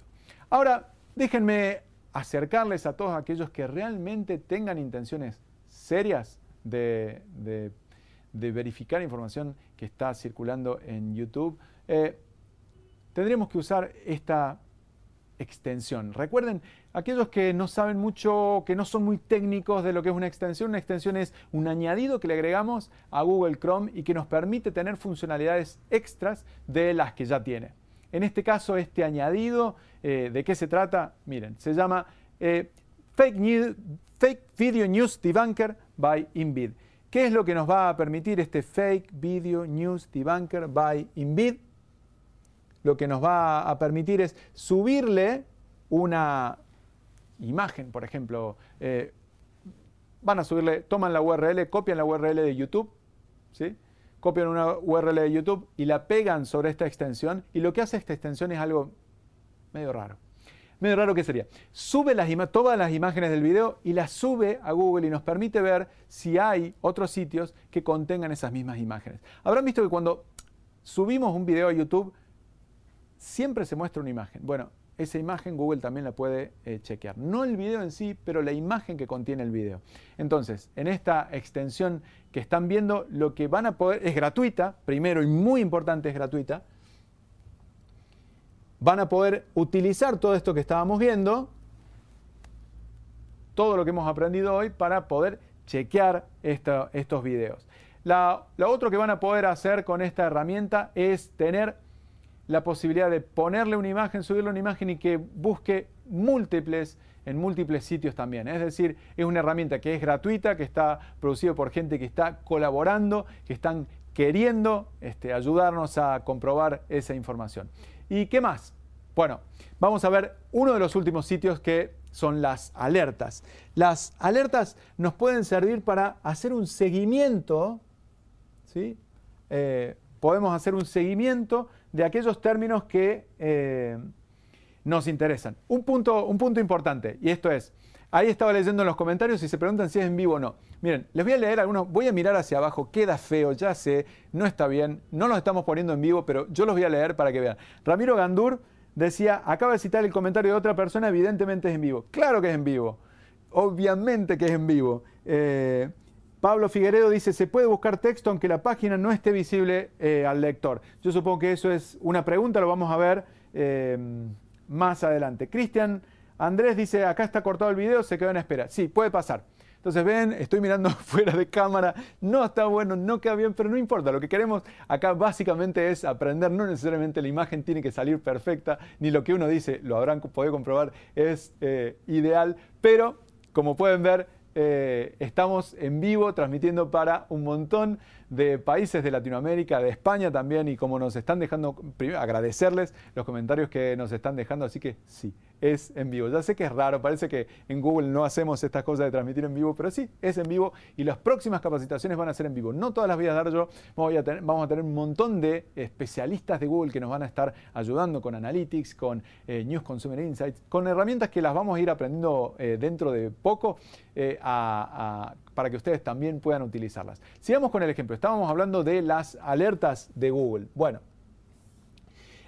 Ahora, déjenme acercarles a todos aquellos que realmente tengan intenciones serias de, verificar información que está circulando en YouTube. Eh, tendríamos tendremos que usar esta extensión. Recuerden, aquellos que no saben mucho, que no son muy técnicos de lo que es una extensión, una extensión es un añadido que le agregamos a Google Chrome y que nos permite tener funcionalidades extras de las que ya tiene. En este caso, este añadido, eh, ¿de qué se trata? Miren, se llama eh, Fake, Fake Video News Debunker by InVid. ¿Qué es lo que nos va a permitir este Fake Video News Debunker by InVid? lo que nos va a permitir es subirle una imagen, por ejemplo. Eh, van a subirle, toman la URL, copian la URL de YouTube, ¿sí? copian una URL de YouTube y la pegan sobre esta extensión. Y lo que hace esta extensión es algo medio raro. Medio raro que sería. Sube todas las imágenes del video y las sube a Google y nos permite ver si hay otros sitios que contengan esas mismas imágenes. Habrán visto que cuando subimos un video a YouTube, siempre se muestra una imagen. Bueno, esa imagen Google también la puede eh, chequear. No el video en sí, pero la imagen que contiene el video. Entonces, en esta extensión que están viendo, lo que van a poder, es gratuita, primero y muy importante es gratuita, van a poder utilizar todo esto que estábamos viendo, todo lo que hemos aprendido hoy, para poder chequear estos videos. La, lo otro que van a poder hacer con esta herramienta es tener la posibilidad de ponerle una imagen, subirle una imagen y que busque múltiples en múltiples sitios también. Es decir, es una herramienta que es gratuita, que está producida por gente que está colaborando, que están queriendo este, ayudarnos a comprobar esa información. ¿Y qué más? Bueno, vamos a ver uno de los últimos sitios que son las alertas. Las alertas nos pueden servir para hacer un seguimiento, ¿sí? Eh, podemos hacer un seguimiento de aquellos términos que eh, nos interesan. Un punto, un punto importante, y esto es, ahí estaba leyendo en los comentarios y se preguntan si es en vivo o no. Miren, les voy a leer algunos, voy a mirar hacia abajo, queda feo, ya sé, no está bien, no los estamos poniendo en vivo, pero yo los voy a leer para que vean. Ramiro Gandur decía, acaba de citar el comentario de otra persona, evidentemente es en vivo. Claro que es en vivo, obviamente que es en vivo. Eh, Pablo Figueredo dice, ¿se puede buscar texto aunque la página no esté visible eh, al lector? Yo supongo que eso es una pregunta, lo vamos a ver eh, más adelante. Cristian Andrés dice, acá está cortado el video, se quedó en espera. Sí, puede pasar. Entonces ven, estoy mirando fuera de cámara, no está bueno, no queda bien, pero no importa. Lo que queremos acá básicamente es aprender, no necesariamente la imagen tiene que salir perfecta, ni lo que uno dice, lo habrán podido comprobar, es eh, ideal, pero como pueden ver, eh, estamos en vivo transmitiendo para un montón de países de Latinoamérica, de España también, y como nos están dejando, agradecerles los comentarios que nos están dejando, así que sí, es en vivo. Ya sé que es raro, parece que en Google no hacemos estas cosas de transmitir en vivo, pero sí, es en vivo y las próximas capacitaciones van a ser en vivo. No todas las voy a dar yo, vamos a tener un montón de especialistas de Google que nos van a estar ayudando con Analytics, con eh, News Consumer Insights, con herramientas que las vamos a ir aprendiendo eh, dentro de poco eh, a para que ustedes también puedan utilizarlas. Sigamos con el ejemplo. Estábamos hablando de las alertas de Google. Bueno,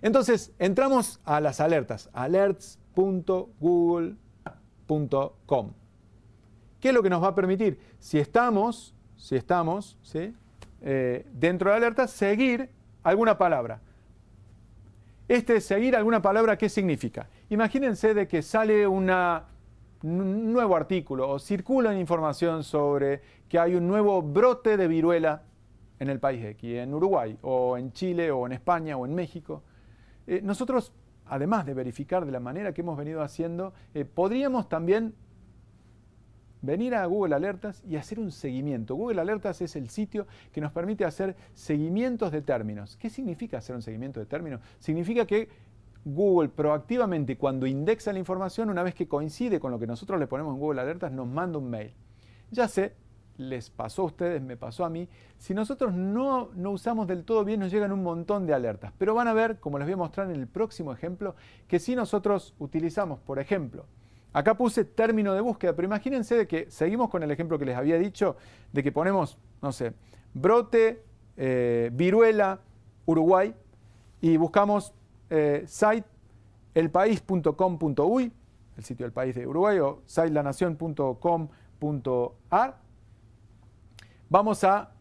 entonces entramos a las alertas, alerts.google.com. ¿Qué es lo que nos va a permitir? Si estamos, si estamos, eh, dentro de alertas, seguir alguna palabra. Este seguir alguna palabra, ¿qué significa? Imagínense de que sale una nuevo artículo o circulan información sobre que hay un nuevo brote de viruela en el país aquí, en Uruguay, o en Chile, o en España, o en México. Eh, nosotros, además de verificar de la manera que hemos venido haciendo, eh, podríamos también venir a Google Alertas y hacer un seguimiento. Google Alertas es el sitio que nos permite hacer seguimientos de términos. ¿Qué significa hacer un seguimiento de términos? Significa que Google proactivamente cuando indexa la información, una vez que coincide con lo que nosotros le ponemos en Google Alertas, nos manda un mail. Ya sé, les pasó a ustedes, me pasó a mí, si nosotros no, usamos del todo bien nos llegan un montón de alertas, pero van a ver, como les voy a mostrar en el próximo ejemplo, que si nosotros utilizamos, por ejemplo, acá puse término de búsqueda, pero imagínense de que seguimos con el ejemplo que les había dicho, de que ponemos, no sé, brote, eh, viruela, Uruguay, y buscamos eh, site elpaís.com.uy, el sitio del país de Uruguay, o sitelanación.com.ar, vamos a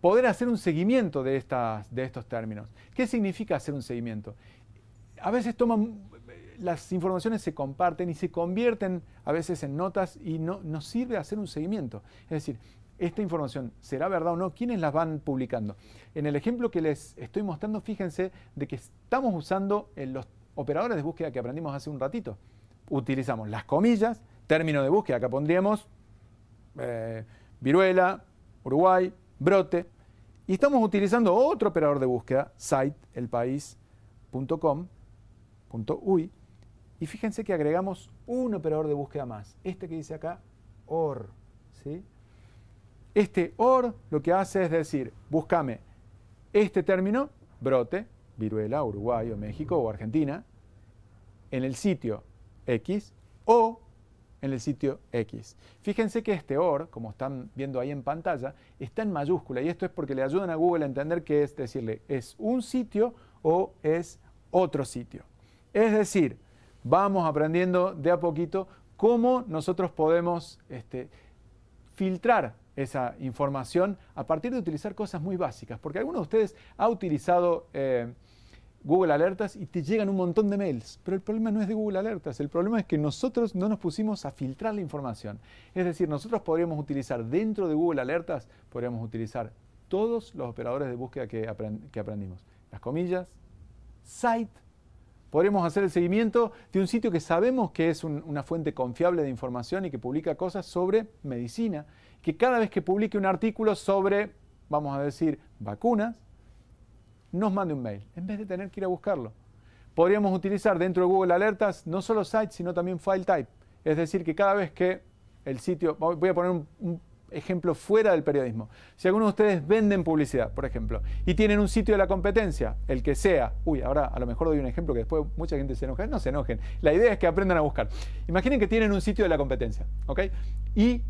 poder hacer un seguimiento de, estas, de estos términos. ¿Qué significa hacer un seguimiento? A veces toman, las informaciones se comparten y se convierten a veces en notas y no nos sirve hacer un seguimiento. Es decir, esta información será verdad o no, quiénes las van publicando. En el ejemplo que les estoy mostrando, fíjense de que estamos usando eh, los operadores de búsqueda que aprendimos hace un ratito. Utilizamos las comillas, término de búsqueda, acá pondríamos eh, viruela, Uruguay, brote, y estamos utilizando otro operador de búsqueda, site, elpaís.com.uy, y fíjense que agregamos un operador de búsqueda más, este que dice acá, OR, ¿sí? Este OR lo que hace es decir, búscame este término, brote, viruela, Uruguay o México o Argentina, en el sitio X o en el sitio X. Fíjense que este OR, como están viendo ahí en pantalla, está en mayúscula y esto es porque le ayudan a Google a entender que es decirle es un sitio o es otro sitio. Es decir, vamos aprendiendo de a poquito cómo nosotros podemos este, filtrar esa información a partir de utilizar cosas muy básicas, porque alguno de ustedes ha utilizado eh, Google Alertas y te llegan un montón de mails, pero el problema no es de Google Alertas, el problema es que nosotros no nos pusimos a filtrar la información. Es decir, nosotros podríamos utilizar dentro de Google Alertas, podríamos utilizar todos los operadores de búsqueda que, aprendimos. Las comillas, site, Podríamos hacer el seguimiento de un sitio que sabemos que es una fuente confiable de información y que publica cosas sobre medicina que cada vez que publique un artículo sobre, vamos a decir, vacunas, nos mande un mail, en vez de tener que ir a buscarlo. Podríamos utilizar dentro de Google Alertas no solo sites, sino también File Type. Es decir, que cada vez que el sitio, voy a poner un, ejemplo fuera del periodismo. Si alguno de ustedes venden publicidad, por ejemplo, y tienen un sitio de la competencia, el que sea, uy, ahora a lo mejor doy un ejemplo que después mucha gente se enoja, no se enojen, la idea es que aprendan a buscar. Imaginen que tienen un sitio de la competencia, ¿ok? Y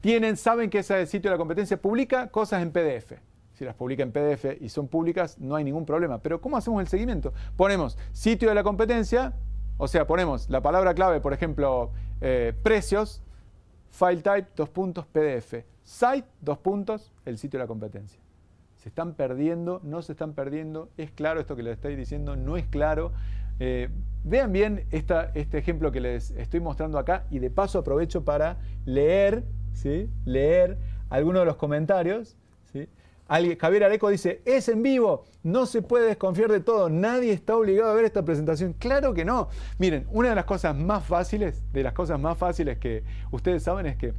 tienen, saben que ese sitio de la competencia publica cosas en PDF. Si las publica en PDF y son públicas, no hay ningún problema. Pero ¿cómo hacemos el seguimiento? Ponemos sitio de la competencia, o sea, ponemos la palabra clave, por ejemplo, eh, precios, file type, dos puntos, PDF, site, dos puntos, el sitio de la competencia. ¿Se están perdiendo? ¿No se están perdiendo? ¿Es claro esto que les estoy diciendo? ¿No es claro? Eh, vean bien esta, este ejemplo que les estoy mostrando acá y de paso aprovecho para leer ¿sí? leer algunos de los comentarios. ¿sí? Javier Areco dice, es en vivo, no se puede desconfiar de todo, nadie está obligado a ver esta presentación. Claro que no. Miren, una de las cosas más fáciles, de las cosas más fáciles que ustedes saben es que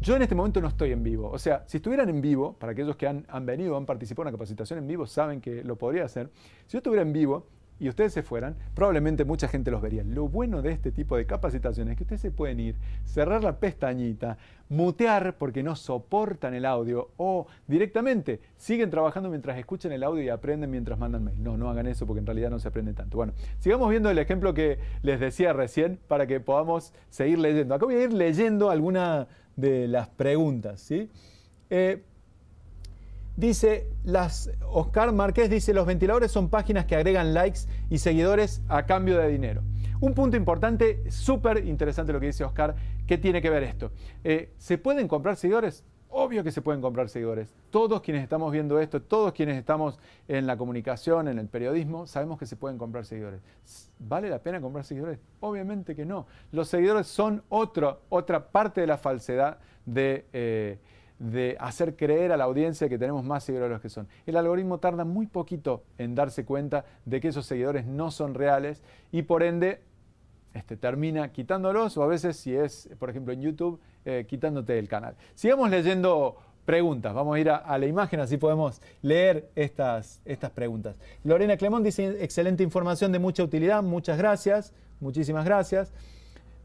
yo en este momento no estoy en vivo. O sea, si estuvieran en vivo, para aquellos que han, han venido, han participado en la capacitación en vivo, saben que lo podría hacer. Si yo estuviera en vivo, y ustedes se fueran, probablemente mucha gente los vería. Lo bueno de este tipo de capacitaciones es que ustedes se pueden ir, cerrar la pestañita, mutear porque no soportan el audio o directamente siguen trabajando mientras escuchan el audio y aprenden mientras mandan mail. No, no hagan eso porque en realidad no se aprende tanto. Bueno, sigamos viendo el ejemplo que les decía recién para que podamos seguir leyendo. Acá voy a ir leyendo alguna de las preguntas, ¿sí? Eh, dice, las, Oscar Márquez dice, los ventiladores son páginas que agregan likes y seguidores a cambio de dinero. Un punto importante, súper interesante lo que dice Oscar, ¿qué tiene que ver esto? Eh, ¿Se pueden comprar seguidores? Obvio que se pueden comprar seguidores. Todos quienes estamos viendo esto, todos quienes estamos en la comunicación, en el periodismo, sabemos que se pueden comprar seguidores. ¿Vale la pena comprar seguidores? Obviamente que no. Los seguidores son otra parte de la falsedad de... Eh, de hacer creer a la audiencia que tenemos más seguidores de los que son. El algoritmo tarda muy poquito en darse cuenta de que esos seguidores no son reales y por ende este, termina quitándolos o a veces si es, por ejemplo, en YouTube, eh, quitándote el canal. Sigamos leyendo preguntas. Vamos a ir a, la imagen, así podemos leer estas, estas preguntas. Lorena Clemón dice, excelente información de mucha utilidad, muchas gracias, muchísimas gracias.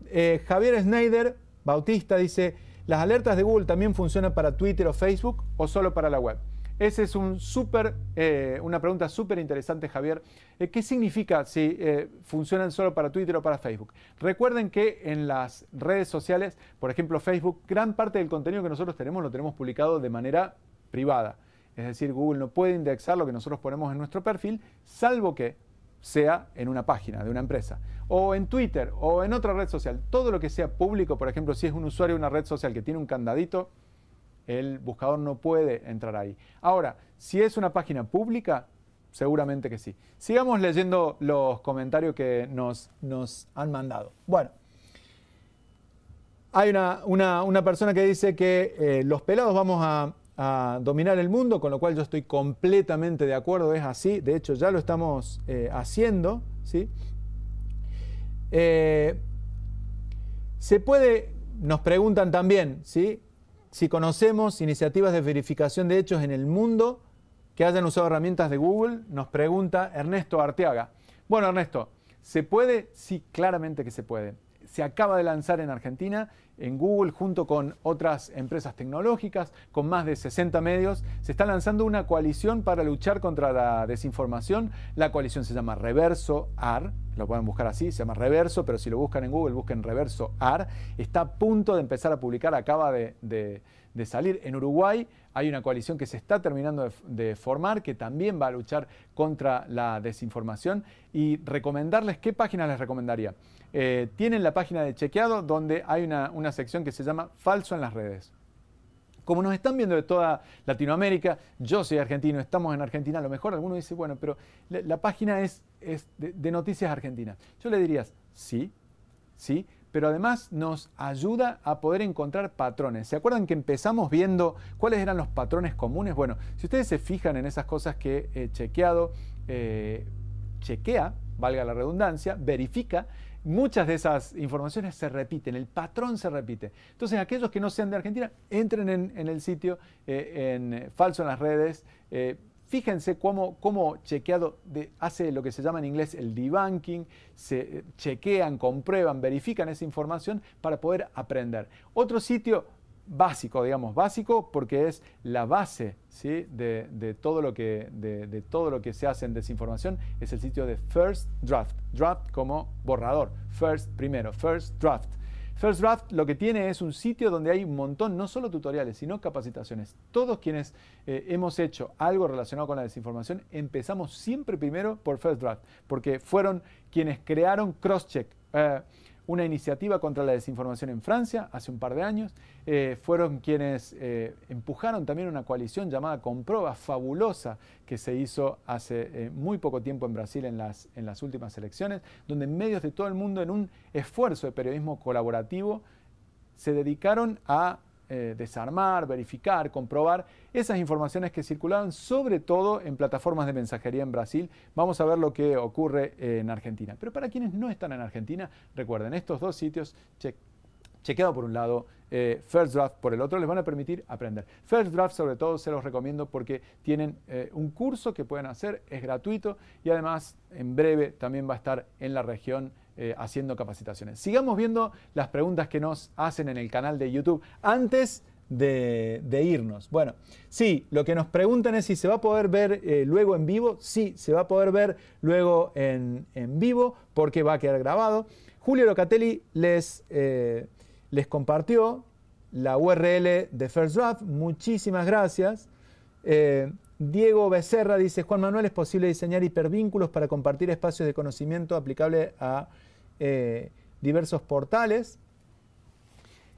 Eh, Javier Schneider Bautista dice, ¿Las alertas de Google también funcionan para Twitter o Facebook o solo para la web? Esa es eh, una pregunta súper interesante, Javier. Eh, ¿Qué significa si eh, funcionan solo para Twitter o para Facebook? Recuerden que en las redes sociales, por ejemplo Facebook, gran parte del contenido que nosotros tenemos lo tenemos publicado de manera privada. Es decir, Google no puede indexar lo que nosotros ponemos en nuestro perfil, salvo que sea en una página de una empresa, o en Twitter, o en otra red social. Todo lo que sea público, por ejemplo, si es un usuario de una red social que tiene un candadito, el buscador no puede entrar ahí. Ahora, si es una página pública, seguramente que sí. Sigamos leyendo los comentarios que nos, nos han mandado. Bueno, hay una, persona que dice que eh, los pelados vamos a a dominar el mundo, con lo cual yo estoy completamente de acuerdo, es así, de hecho ya lo estamos eh, haciendo, ¿sí? Eh, se puede, nos preguntan también, ¿sí? Si conocemos iniciativas de verificación de hechos en el mundo que hayan usado herramientas de Google, nos pregunta Ernesto Arteaga. Bueno, Ernesto, ¿se puede? Sí, claramente que se puede. Se acaba de lanzar en Argentina en Google junto con otras empresas tecnológicas, con más de 60 medios, se está lanzando una coalición para luchar contra la desinformación. La coalición se llama Reverso AR, lo pueden buscar así, se llama Reverso, pero si lo buscan en Google, busquen Reverso AR. Está a punto de empezar a publicar, acaba de, salir en Uruguay. Hay una coalición que se está terminando de, de formar, que también va a luchar contra la desinformación. Y recomendarles, ¿qué páginas les recomendaría? Eh, tienen la página de chequeado donde hay una, sección que se llama Falso en las redes. Como nos están viendo de toda Latinoamérica, yo soy argentino, estamos en Argentina, a lo mejor alguno dice, bueno, pero la, página es, de, Noticias Argentinas. Yo le diría, sí, sí, pero además nos ayuda a poder encontrar patrones. ¿Se acuerdan que empezamos viendo cuáles eran los patrones comunes? Bueno, si ustedes se fijan en esas cosas que eh, chequeado, eh, chequea, valga la redundancia, verifica, muchas de esas informaciones se repiten, el patrón se repite. Entonces, aquellos que no sean de Argentina, entren en, el sitio, eh, en eh, Falso en las redes. Eh, fíjense cómo, chequeado hace lo que se llama en inglés el debunking, se chequean, comprueban, verifican esa información para poder aprender. Otro sitio básico, digamos, básico porque es la base ¿sí? de, todo lo que, de, todo lo que, se hace en desinformación, es el sitio de First Draft. Draft como borrador, First primero, First Draft. First Draft lo que tiene es un sitio donde hay un montón, no solo tutoriales, sino capacitaciones. Todos quienes eh, hemos hecho algo relacionado con la desinformación, empezamos siempre primero por First Draft, porque fueron quienes crearon Crosscheck. Eh, una iniciativa contra la desinformación en Francia hace un par de años. Eh, fueron quienes eh, empujaron también una coalición llamada Comproba, fabulosa, que se hizo hace eh, muy poco tiempo en Brasil en las, en las últimas elecciones, donde medios de todo el mundo, en un esfuerzo de periodismo colaborativo, se dedicaron a eh, desarmar, verificar, comprobar esas informaciones que circulaban, sobre todo en plataformas de mensajería en Brasil. Vamos a ver lo que ocurre en Argentina. Pero para quienes no están en Argentina, recuerden, estos dos sitios, che chequeado por un lado, eh, First Draft por el otro, les van a permitir aprender. First Draft sobre todo se los recomiendo porque tienen eh, un curso que pueden hacer, es gratuito y además en breve también va a estar en la región eh, haciendo capacitaciones. Sigamos viendo las preguntas que nos hacen en el canal de YouTube antes de, irnos. Bueno, sí, lo que nos preguntan es si se va a poder ver eh, luego en vivo. Sí, se va a poder ver luego en, vivo porque va a quedar grabado. Julio Locatelli les, eh, les compartió la URL de First Draft. Muchísimas gracias. Diego Becerra dice, Juan Manuel, ¿es posible diseñar hipervínculos para compartir espacios de conocimiento aplicable a eh, diversos portales.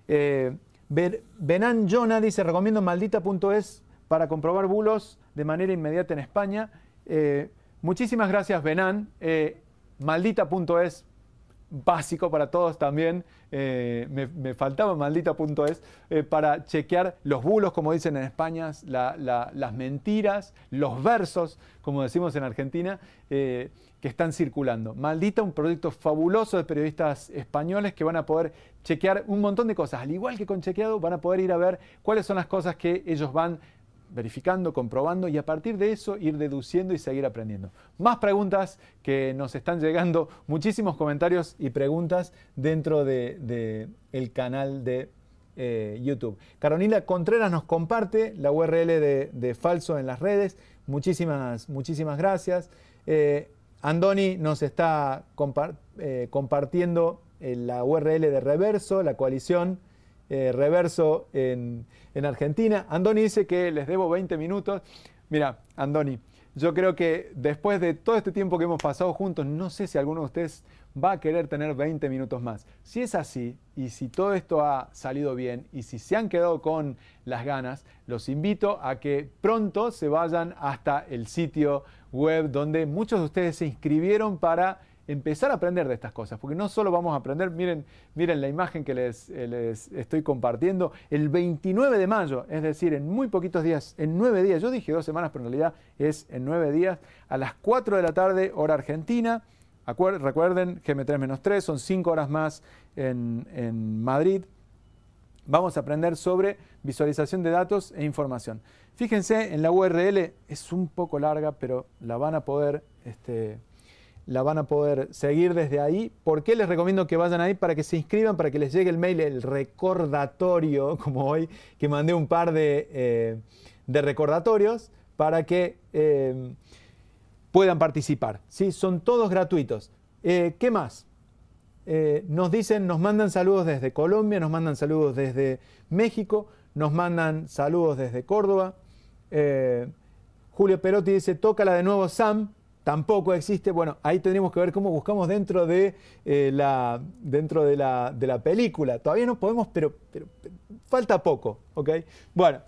Eh, Benan Jonah dice, recomiendo maldita.es para comprobar bulos de manera inmediata en España. Eh, muchísimas gracias, Benan. maldita.es básico para todos también. Eh, me, faltaba maldita.es eh, para chequear los bulos, como dicen en España, las mentiras, los versos, como decimos en Argentina, eh, que están circulando. Maldita, un proyecto fabuloso de periodistas españoles que van a poder chequear un montón de cosas. Al igual que con Chequeado, van a poder ir a ver cuáles son las cosas que ellos van verificando, comprobando y a partir de eso ir deduciendo y seguir aprendiendo. Más preguntas que nos están llegando, muchísimos comentarios y preguntas dentro del de, el canal de eh, YouTube. Carolina Contreras nos comparte la URL de, Falso en las redes. Muchísimas, muchísimas gracias. Eh, Andoni nos está eh, compartiendo la URL de Reverso, la coalición eh, reverso en, en, Argentina. Andoni dice que les debo 20 minutos. Mira, Andoni, yo creo que después de todo este tiempo que hemos pasado juntos, no sé si alguno de ustedes va a querer tener 20 minutos más. Si es así, y si todo esto ha salido bien, y si se han quedado con las ganas, los invito a que pronto se vayan hasta el sitio web donde muchos de ustedes se inscribieron para empezar a aprender de estas cosas, porque no solo vamos a aprender, miren, miren la imagen que les, eh, les estoy compartiendo, el 29 de mayo, es decir, en muy poquitos días, en nueve días, yo dije dos semanas, pero en realidad es en nueve días, a las 4 de la tarde, hora argentina, recuerden, GM3-3, son cinco horas más en, Madrid. Vamos a aprender sobre visualización de datos e información. Fíjense en la URL, es un poco larga, pero la van a poder este, la van a poder seguir desde ahí. ¿Por qué les recomiendo que vayan ahí? Para que se inscriban, para que les llegue el mail, el recordatorio, como hoy, que mandé un par de, eh, recordatorios para que eh, puedan participar. ¿sí? Son todos gratuitos. Eh, ¿Qué más? nos dicen, nos mandan saludos desde Colombia, nos mandan saludos desde México, nos mandan saludos desde Córdoba. Julio Perotti dice, tócala de nuevo Sam, tampoco existe. Bueno, ahí tendríamos que ver cómo buscamos dentro de, eh, la, dentro de, la, película. Todavía no podemos, pero, falta poco, ¿ok? Bueno,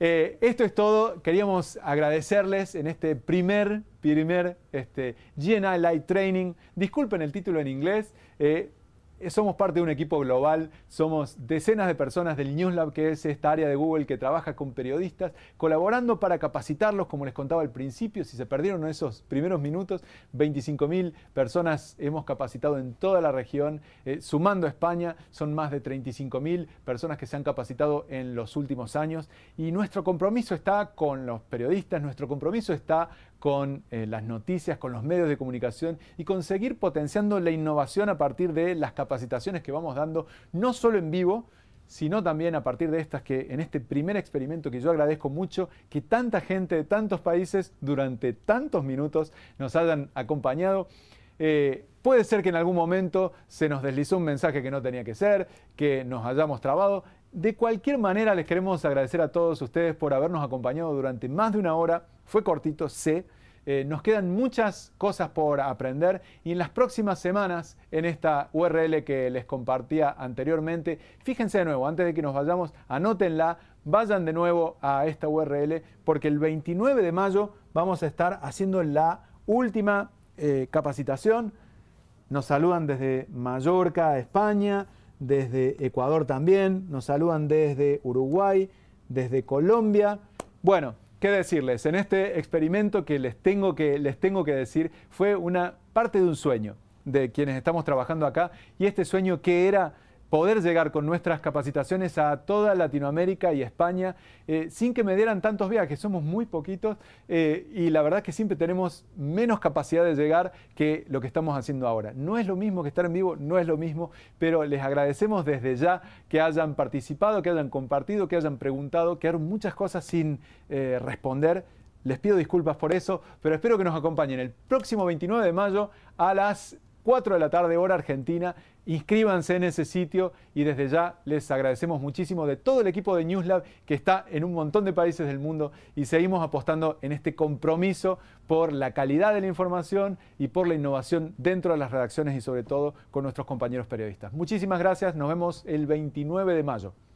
eh, esto es todo. Queríamos agradecerles en este primer, primer este, GNI Light Training. Disculpen el título en inglés. Eh, somos parte de un equipo global, somos decenas de personas del News Lab, que es esta área de Google que trabaja con periodistas, colaborando para capacitarlos, como les contaba al principio, si se perdieron esos primeros minutos, 25.000 personas hemos capacitado en toda la región, eh, sumando a España, son más de 35.000 personas que se han capacitado en los últimos años y nuestro compromiso está con los periodistas, nuestro compromiso está con eh, las noticias, con los medios de comunicación y conseguir potenciando la innovación a partir de las capacitaciones que vamos dando, no solo en vivo, sino también a partir de estas que en este primer experimento que yo agradezco mucho que tanta gente de tantos países durante tantos minutos nos hayan acompañado. Eh, puede ser que en algún momento se nos deslizó un mensaje que no tenía que ser, que nos hayamos trabado. De cualquier manera, les queremos agradecer a todos ustedes por habernos acompañado durante más de una hora. Fue cortito, sé. Eh, nos quedan muchas cosas por aprender y en las próximas semanas, en esta URL que les compartía anteriormente, fíjense de nuevo, antes de que nos vayamos, anótenla, vayan de nuevo a esta URL porque el 29 de mayo vamos a estar haciendo la última eh, capacitación. Nos saludan desde Mallorca, España desde Ecuador también, nos saludan desde Uruguay, desde Colombia. Bueno, qué decirles, en este experimento que les tengo que, les tengo que decir fue una parte de un sueño de quienes estamos trabajando acá y este sueño que era poder llegar con nuestras capacitaciones a toda Latinoamérica y España eh, sin que me dieran tantos viajes. Somos muy poquitos eh, y la verdad que siempre tenemos menos capacidad de llegar que lo que estamos haciendo ahora. No es lo mismo que estar en vivo, no es lo mismo, pero les agradecemos desde ya que hayan participado, que hayan compartido, que hayan preguntado, que quedaron muchas cosas sin eh, responder. Les pido disculpas por eso, pero espero que nos acompañen el próximo 29 de mayo a las 4 de la tarde hora argentina Inscríbanse en ese sitio y desde ya les agradecemos muchísimo de todo el equipo de NewsLab que está en un montón de países del mundo y seguimos apostando en este compromiso por la calidad de la información y por la innovación dentro de las redacciones y sobre todo con nuestros compañeros periodistas. Muchísimas gracias, nos vemos el 29 de mayo.